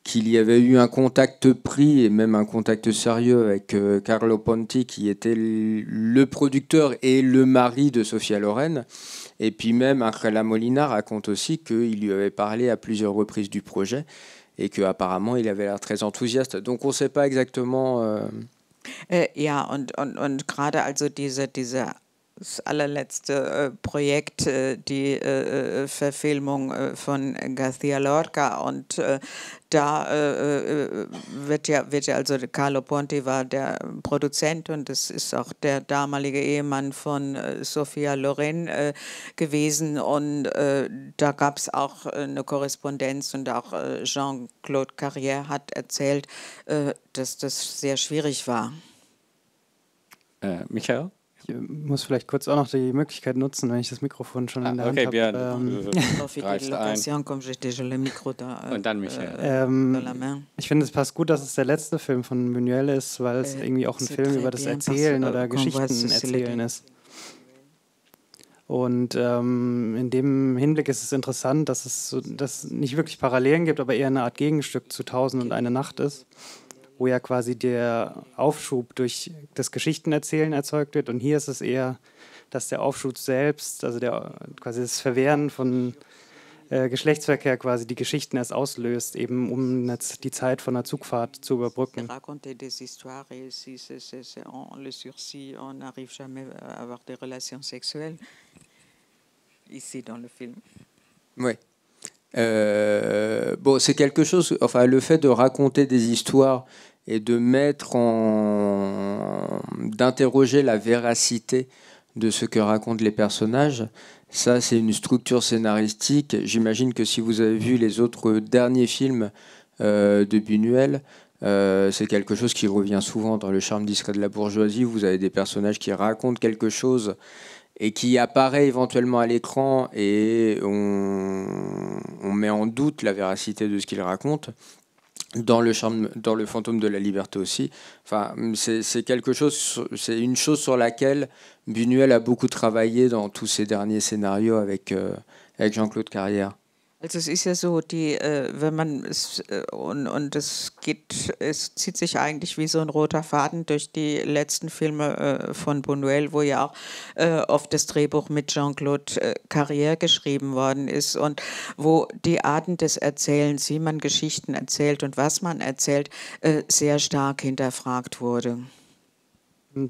qu'il y avait eu un contact pris et même un contact sérieux avec euh, Carlo Ponti, qui était le producteur et le mari de Sofia Loren. Et puis même, la Molina raconte aussi qu'il lui avait parlé à plusieurs reprises du projet et qu'apparemment, il avait l'air très enthousiaste. Donc on ne sait pas exactement Äh, ja, und, und, und gerade also diese, diese das allerletzte äh, Projekt, äh, die äh, Verfilmung von García Lorca. Und da wird ja, wird ja, also Carlo Ponti war der Produzent und es ist auch der damalige Ehemann von Sofia Loren gewesen. Und da gab es auch eine Korrespondenz und auch Jean-Claude Carrière hat erzählt, dass das sehr schwierig war. Michael? Ich äh, muss vielleicht kurz auch noch die Möglichkeit nutzen, wenn ich das Mikrofon schon ah, in der okay, Hand habe. Ähm, äh, äh, Und dann Michael. Ähm, ich finde, es passt gut, dass es der letzte Film von Buñuel ist, weil es irgendwie auch ein Film über das Erzählen oder Geschichten erzählen ist. Und ähm, in dem Hinblick ist es interessant, dass es so, dass nicht wirklich Parallelen gibt, aber eher eine Art Gegenstück zu Tausend und eine Nacht ist wo ja quasi der Aufschub durch das Geschichtenerzählen erzeugt wird. Und hier ist es eher, dass der Aufschub selbst, also der, quasi das Verwehren von äh, Geschlechtsverkehr quasi die Geschichten erst auslöst, eben um eine, die Zeit von der Zugfahrt zu überbrücken. Raconter des histoires et si c'est le sursis, on n'arrive jamais à avoir des relations sexuelles. Ici dans le film. Oui. Euh, bon, c'est quelque chose, enfin, le fait de raconter des histoires et de mettre en. d'interroger la véracité de ce que racontent les personnages, ça, c'est une structure scénaristique. J'imagine que si vous avez vu les autres derniers films euh, de Buñuel, euh, c'est quelque chose qui revient souvent dans le charme discret de la bourgeoisie. Vous avez des personnages qui racontent quelque chose et qui apparaît éventuellement à l'écran et on, met en doute la véracité de ce qu'il raconte. Dans le, dans le fantôme de la liberté aussi. Enfin, c'est quelque chose, c'est une chose sur laquelle Buñuel a beaucoup travaillé dans tous ses derniers scénarios avec, euh, avec Jean-Claude Carrière. Also es ist ja so, die, äh, wenn man es äh, und, und es geht, es zieht sich eigentlich wie so ein roter Faden durch die letzten Filme äh, von Buñuel, wo ja auch äh, oft das Drehbuch mit Jean-Claude äh, Carrière geschrieben worden ist und wo die Arten des Erzählens, wie man Geschichten erzählt und was man erzählt, äh, sehr stark hinterfragt wurde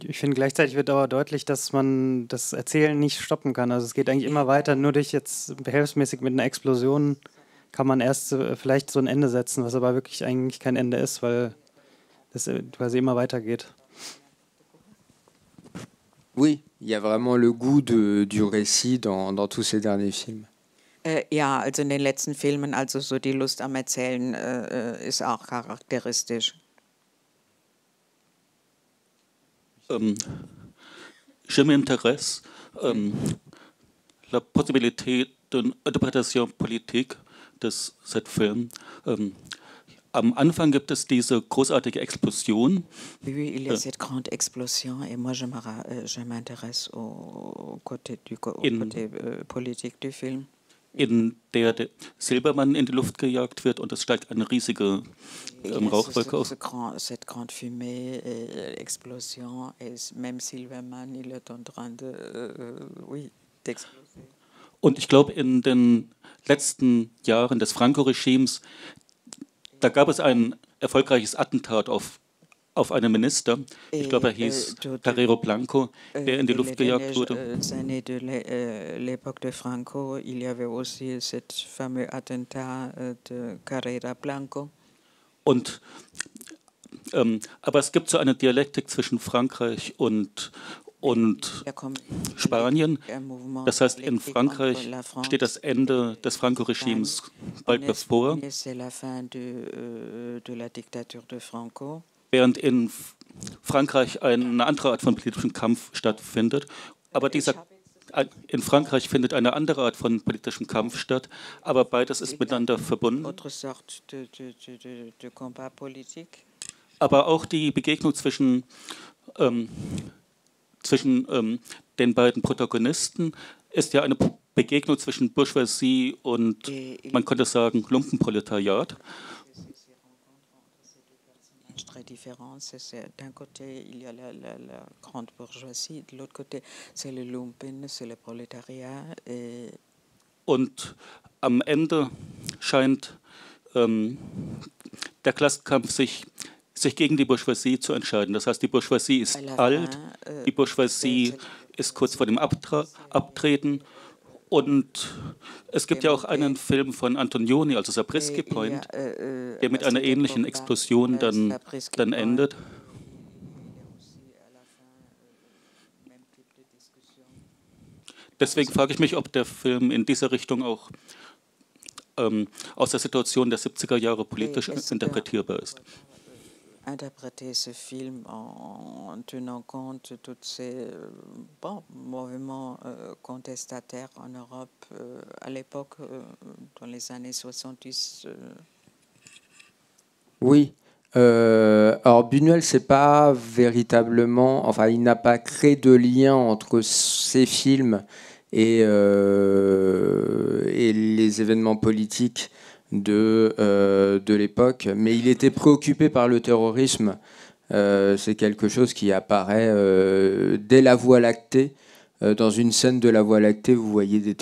ich finde, gleichzeitig wird aber deutlich, dass man das Erzählen nicht stoppen kann. Also es geht eigentlich immer weiter, nur durch jetzt behelfsmäßig mit einer Explosion kann man erst äh, vielleicht so ein Ende setzen, was aber wirklich eigentlich kein Ende ist, weil es quasi äh, immer weitergeht. Oui, il y a vraiment le goût de, du récit dans, dans tous ces derniers films. Äh, ja, also in den letzten Filmen, also so die Lust am Erzählen äh, äh ist auch charakteristisch. Euh, je m'intéresse à euh, la possibilité d'une interprétation politique de cet Film. Euh, am Anfang gibt es diese großartige Explosion. il y a äh. cette grande explosion et moi je m'intéresse au côté politique du film. in der der Silbermann in die Luft gejagt wird und es steigt eine riesige ähm, Rauchwolke auf. Cette grande fumée, explosion, et même Silbermann, il est en train de, äh, oui, Und ich glaube, in den letzten Jahren des Franco-Regimes, da gab es ein erfolgreiches Attentat auf auf einen Minister, ich äh, glaube, er äh, hieß Carrero Blanco, äh, der in die Luft gejagt wurde. Und ähm, aber es gibt so eine Dialektik zwischen Frankreich und und Spanien. Das heißt, in Frankreich steht das Ende des Franco-Regimes bald bevor während in Frankreich eine andere Art von politischem Kampf stattfindet. Aber dieser in Frankreich findet eine andere Art von politischem Kampf statt, aber beides ist miteinander verbunden. Aber auch die Begegnung zwischen, ähm, zwischen ähm, den beiden Protagonisten ist ja eine Begegnung zwischen Bourgeoisie und, man könnte sagen, Lumpenproletariat très différents. D'un côté, il y a la, la, la grande bourgeoisie, de l'autre côté, c'est le lumpen, c'est le prolétariat. Et Und am Ende scheint ähm, der Klassenkampf sich, sich gegen die Bourgeoisie zu entscheiden. Das heißt, die Bourgeoisie ist alt, euh, die Bourgeoisie ist kurz vor dem Abtra Abtreten und es gibt ja auch einen äh, Film von Antonioni, also Zabriskie äh, Point, äh, der mit also einer ähnlichen Explosion dann, dann endet. Deswegen frage ich mich, ob der Film in dieser Richtung auch ähm, aus der Situation der 70er Jahre politisch interpretierbar ist. interpréter ce film en, tenant compte de tous ces euh, bon, mouvements euh, contestataires en Europe euh, à l'époque, dans les années 70 Oui. alors Buñuel, c'est pas véritablement, enfin, il n'a pas créé de lien entre ses films et, et les événements politiques de, euh, de l'époque, mais il était préoccupé par le terrorisme. Euh, c'est quelque chose qui apparaît euh, dès la Voie lactée. dans une scène de la Voie lactée, vous voyez des,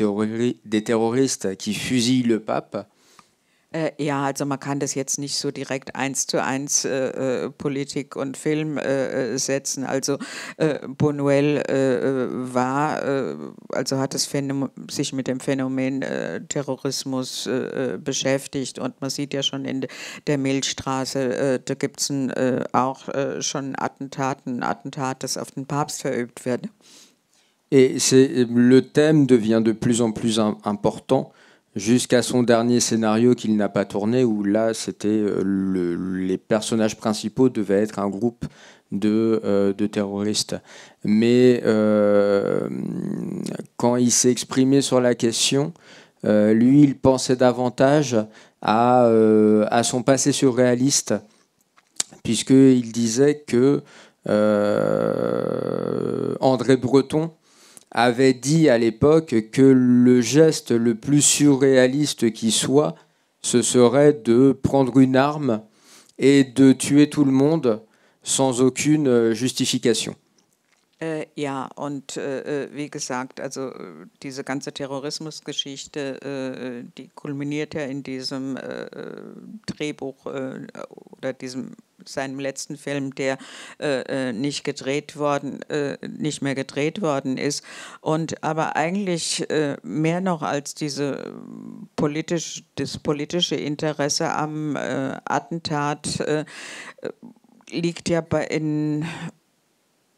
des terroristes qui fusillent le pape. Äh, ja, also man kann das jetzt nicht so direkt eins zu eins äh, äh Politik und Film äh, äh setzen. Also äh, Bonuel war, also hat das sich mit dem Phänomen Terrorismus beschäftigt und man sieht ja schon in der Milchstraße, da gibt es auch schon Attentaten, ein Attentat, das auf den Papst verübt wird. Et le thème devient de plus en plus important jusqu'à son dernier scénario qu'il n'a pas tourné, où là, c'était euh, les personnages principaux devaient être un groupe de, euh, terroristes. Mais euh, quand il s'est exprimé sur la question, lui, il pensait davantage à, à son passé surréaliste, puisqu'il disait que André Breton, avait dit à l'époque que le geste le plus surréaliste qui soit, ce serait de prendre une arme et de tuer tout le monde sans aucune justification. Äh, ja, und äh, äh wie gesagt, also äh, diese ganze Terrorismusgeschichte, äh, die kulminiert ja in diesem äh, Drehbuch oder diesem seinem letzten Film, der äh, nicht gedreht worden, äh, nicht mehr gedreht worden ist. Und aber eigentlich äh, mehr noch als diese politisch, das politische Interesse am Attentat liegt ja bei in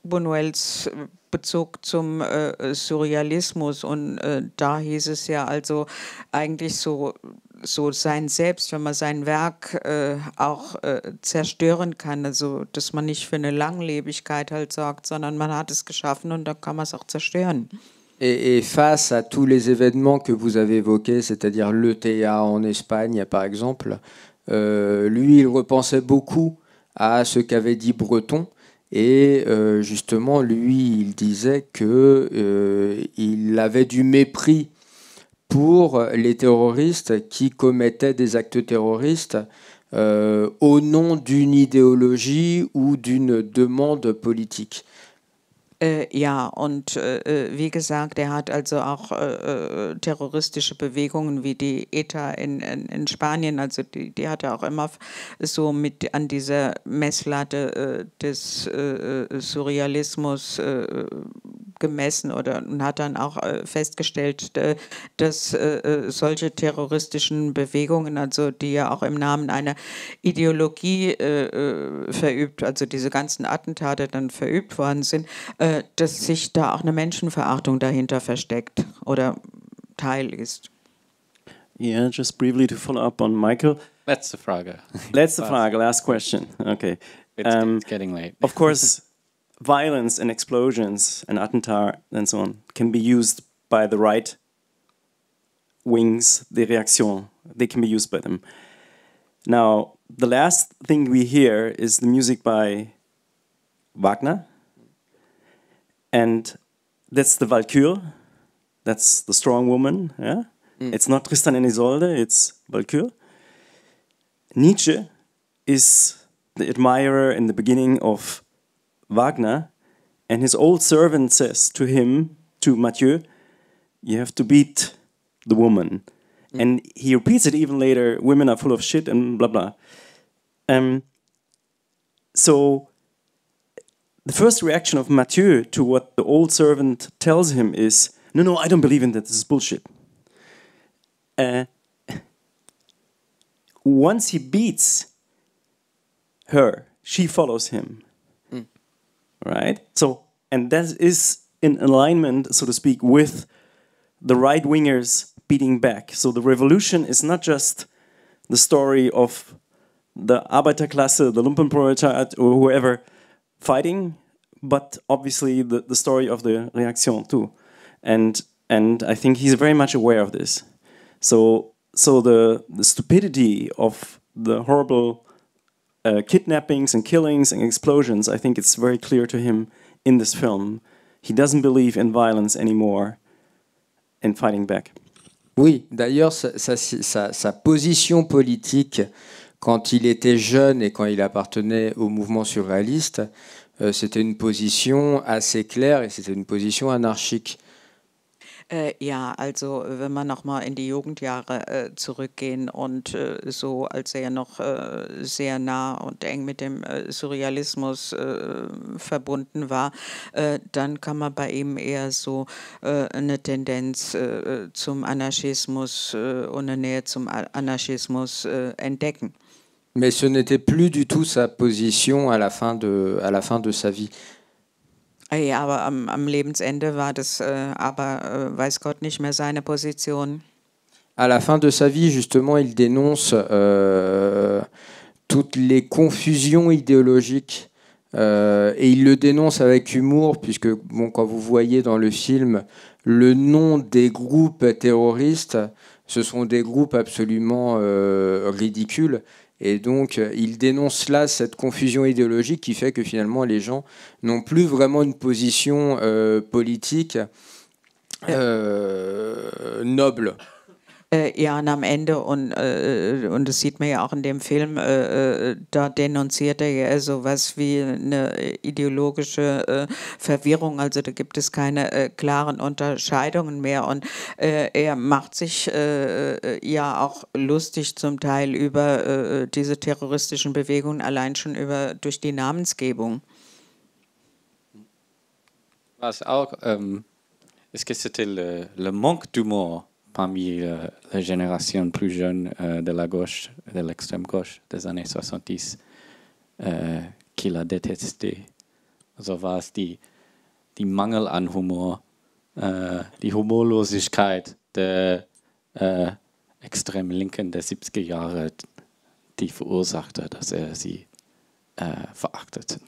Bonuels Bezug zum äh, Surrealismus und äh, da hieß es ja also eigentlich so, so sein Selbst, wenn man sein Werk äh, auch äh, zerstören kann, also dass man nicht für eine Langlebigkeit halt sorgt, sondern man hat es geschaffen und dann kann man es auch zerstören. Et, et, face à tous les événements que vous avez évoqués, c'est-à-dire l'ETA en Espagne par exemple, euh, lui il repensait beaucoup à ce qu'avait dit Breton, Et euh, justement, lui, il disait qu'il euh, avait du mépris pour les terroristes qui commettaient des actes terroristes euh, au nom d'une idéologie ou d'une demande politique. Äh, ja, und äh, äh, wie gesagt, er hat also auch äh, äh terroristische Bewegungen wie die ETA in, in, in, Spanien, also die, die hat er auch immer so mit an dieser Messlatte äh, des Surrealismus gemessen oder und hat dann auch festgestellt, dass solche terroristischen Bewegungen, also die ja auch im Namen einer Ideologie verübt, also diese ganzen Attentate dann verübt worden sind, äh, dass sich da auch eine Menschenverachtung dahinter versteckt oder Teil ist. Yeah, just briefly to follow up on Michael. Letzte Frage. Letzte Frage, last question. Okay. It's, um, it's getting late. of course, violence and explosions and attentats and so on can be used by the right wings, the reaction. They can be used by them. Now, the last thing we hear is the music by Wagner And that's the Valkyr. That's the strong woman. Yeah? Mm. It's not Tristan and Isolde, it's Valkyr. Nietzsche is the admirer in the beginning of Wagner, and his old servant says to him, to Mathieu, you have to beat the woman. Mm. And he repeats it even later women are full of shit and blah blah. Um, so the first reaction of Mathieu to what the old servant tells him is, No, no, I don't believe in that. This is bullshit. Uh, once he beats her, she follows him. Mm. Right? So, and that is in alignment, so to speak, with the right wingers beating back. So the revolution is not just the story of the Arbeiterklasse, the Lumpenproletariat, or whoever fighting, but obviously the, the story of the Reaction too. And, and I think he's very much aware of this. So, so the, the stupidity of the horrible uh, kidnappings and killings and explosions, I think it's very clear to him in this film. He doesn't believe in violence anymore and fighting back. Oui, d'ailleurs, sa, sa, sa, sa, position politique quand il était jeune et quand il appartenait au mouvement surréaliste, euh, c'était une position assez claire et c'était une position anarchique. Äh, ja, also äh, wenn wir nochmal in die Jugendjahre äh, zurückgehen und äh, so, als er noch äh, sehr nah und eng mit dem Surrealismus verbunden war, dann kann man bei ihm eher so eine Tendenz zum Anarchismus und eine Nähe zum Anarchismus entdecken. Mais ce n'était plus du tout sa position à la fin de, à la fin de sa vie. Äh, äh, oui, mais À la fin de sa vie, justement, il dénonce euh, toutes les confusions idéologiques euh, et il le dénonce avec humour, puisque bon, quand vous voyez dans le film le nom des groupes terroristes, ce sont des groupes absolument euh, ridicules. Et donc, euh, il dénonce là cette confusion idéologique qui fait que finalement les gens n'ont plus vraiment une position euh, politique euh, noble. Äh, ja, und am Ende und, äh, und das sieht man ja auch in dem Film, äh, äh da denunziert er ja sowas wie eine ideologische äh, Verwirrung, also da gibt es keine klaren Unterscheidungen mehr und er macht sich ja auch lustig zum Teil über diese terroristischen Bewegungen, allein schon über, durch die Namensgebung. Was auch, ähm, es geht le manque d'humour parmi euh, la génération plus jeune euh, de la gauche, de l'extrême gauche des années 70, euh, qui l'a détesté. So war es die, die Mangel an Humor, euh, die Humorlosigkeit der euh, extrem Linken der 70er Jahre, die verursachte, dass er sie äh, verachtete.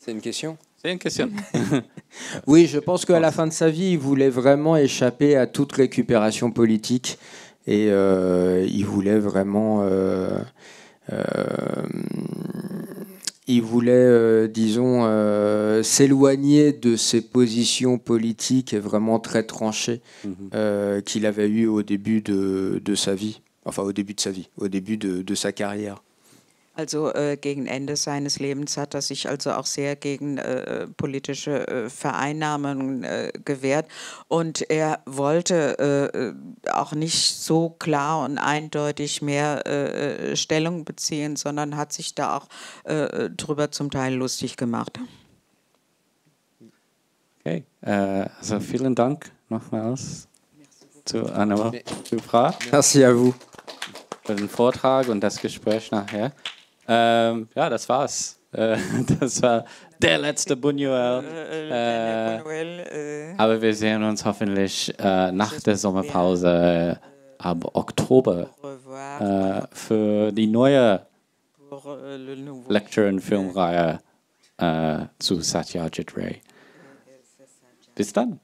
C'est une question oui, je pense qu'à la fin de sa vie, il voulait vraiment échapper à toute récupération politique et euh, il voulait vraiment. Euh, euh, il voulait, disons, s'éloigner de ses positions politiques vraiment très tranchées mhm. qu'il avait eues au début de, sa vie, enfin au début de sa vie, au début de sa carrière. Also äh, gegen Ende seines Lebens hat er sich also auch sehr gegen äh, politische äh, Vereinnahmungen äh, gewehrt. Und er wollte äh, äh, auch nicht so klar und eindeutig mehr Stellung beziehen, sondern hat sich da auch drüber zum Teil lustig gemacht. Okay, also vielen Dank nochmals zu Anna Duprat. Merci à vous. Für den Vortrag und das Gespräch nachher. Ähm, ja, das war's. Äh, das war der letzte äh, äh, Buñuel. Äh, aber wir sehen uns hoffentlich äh, nach der Sommerpause ab Oktober äh, für die neue Lecture- und Filmreihe zu Satyajit Ray. Bis dann.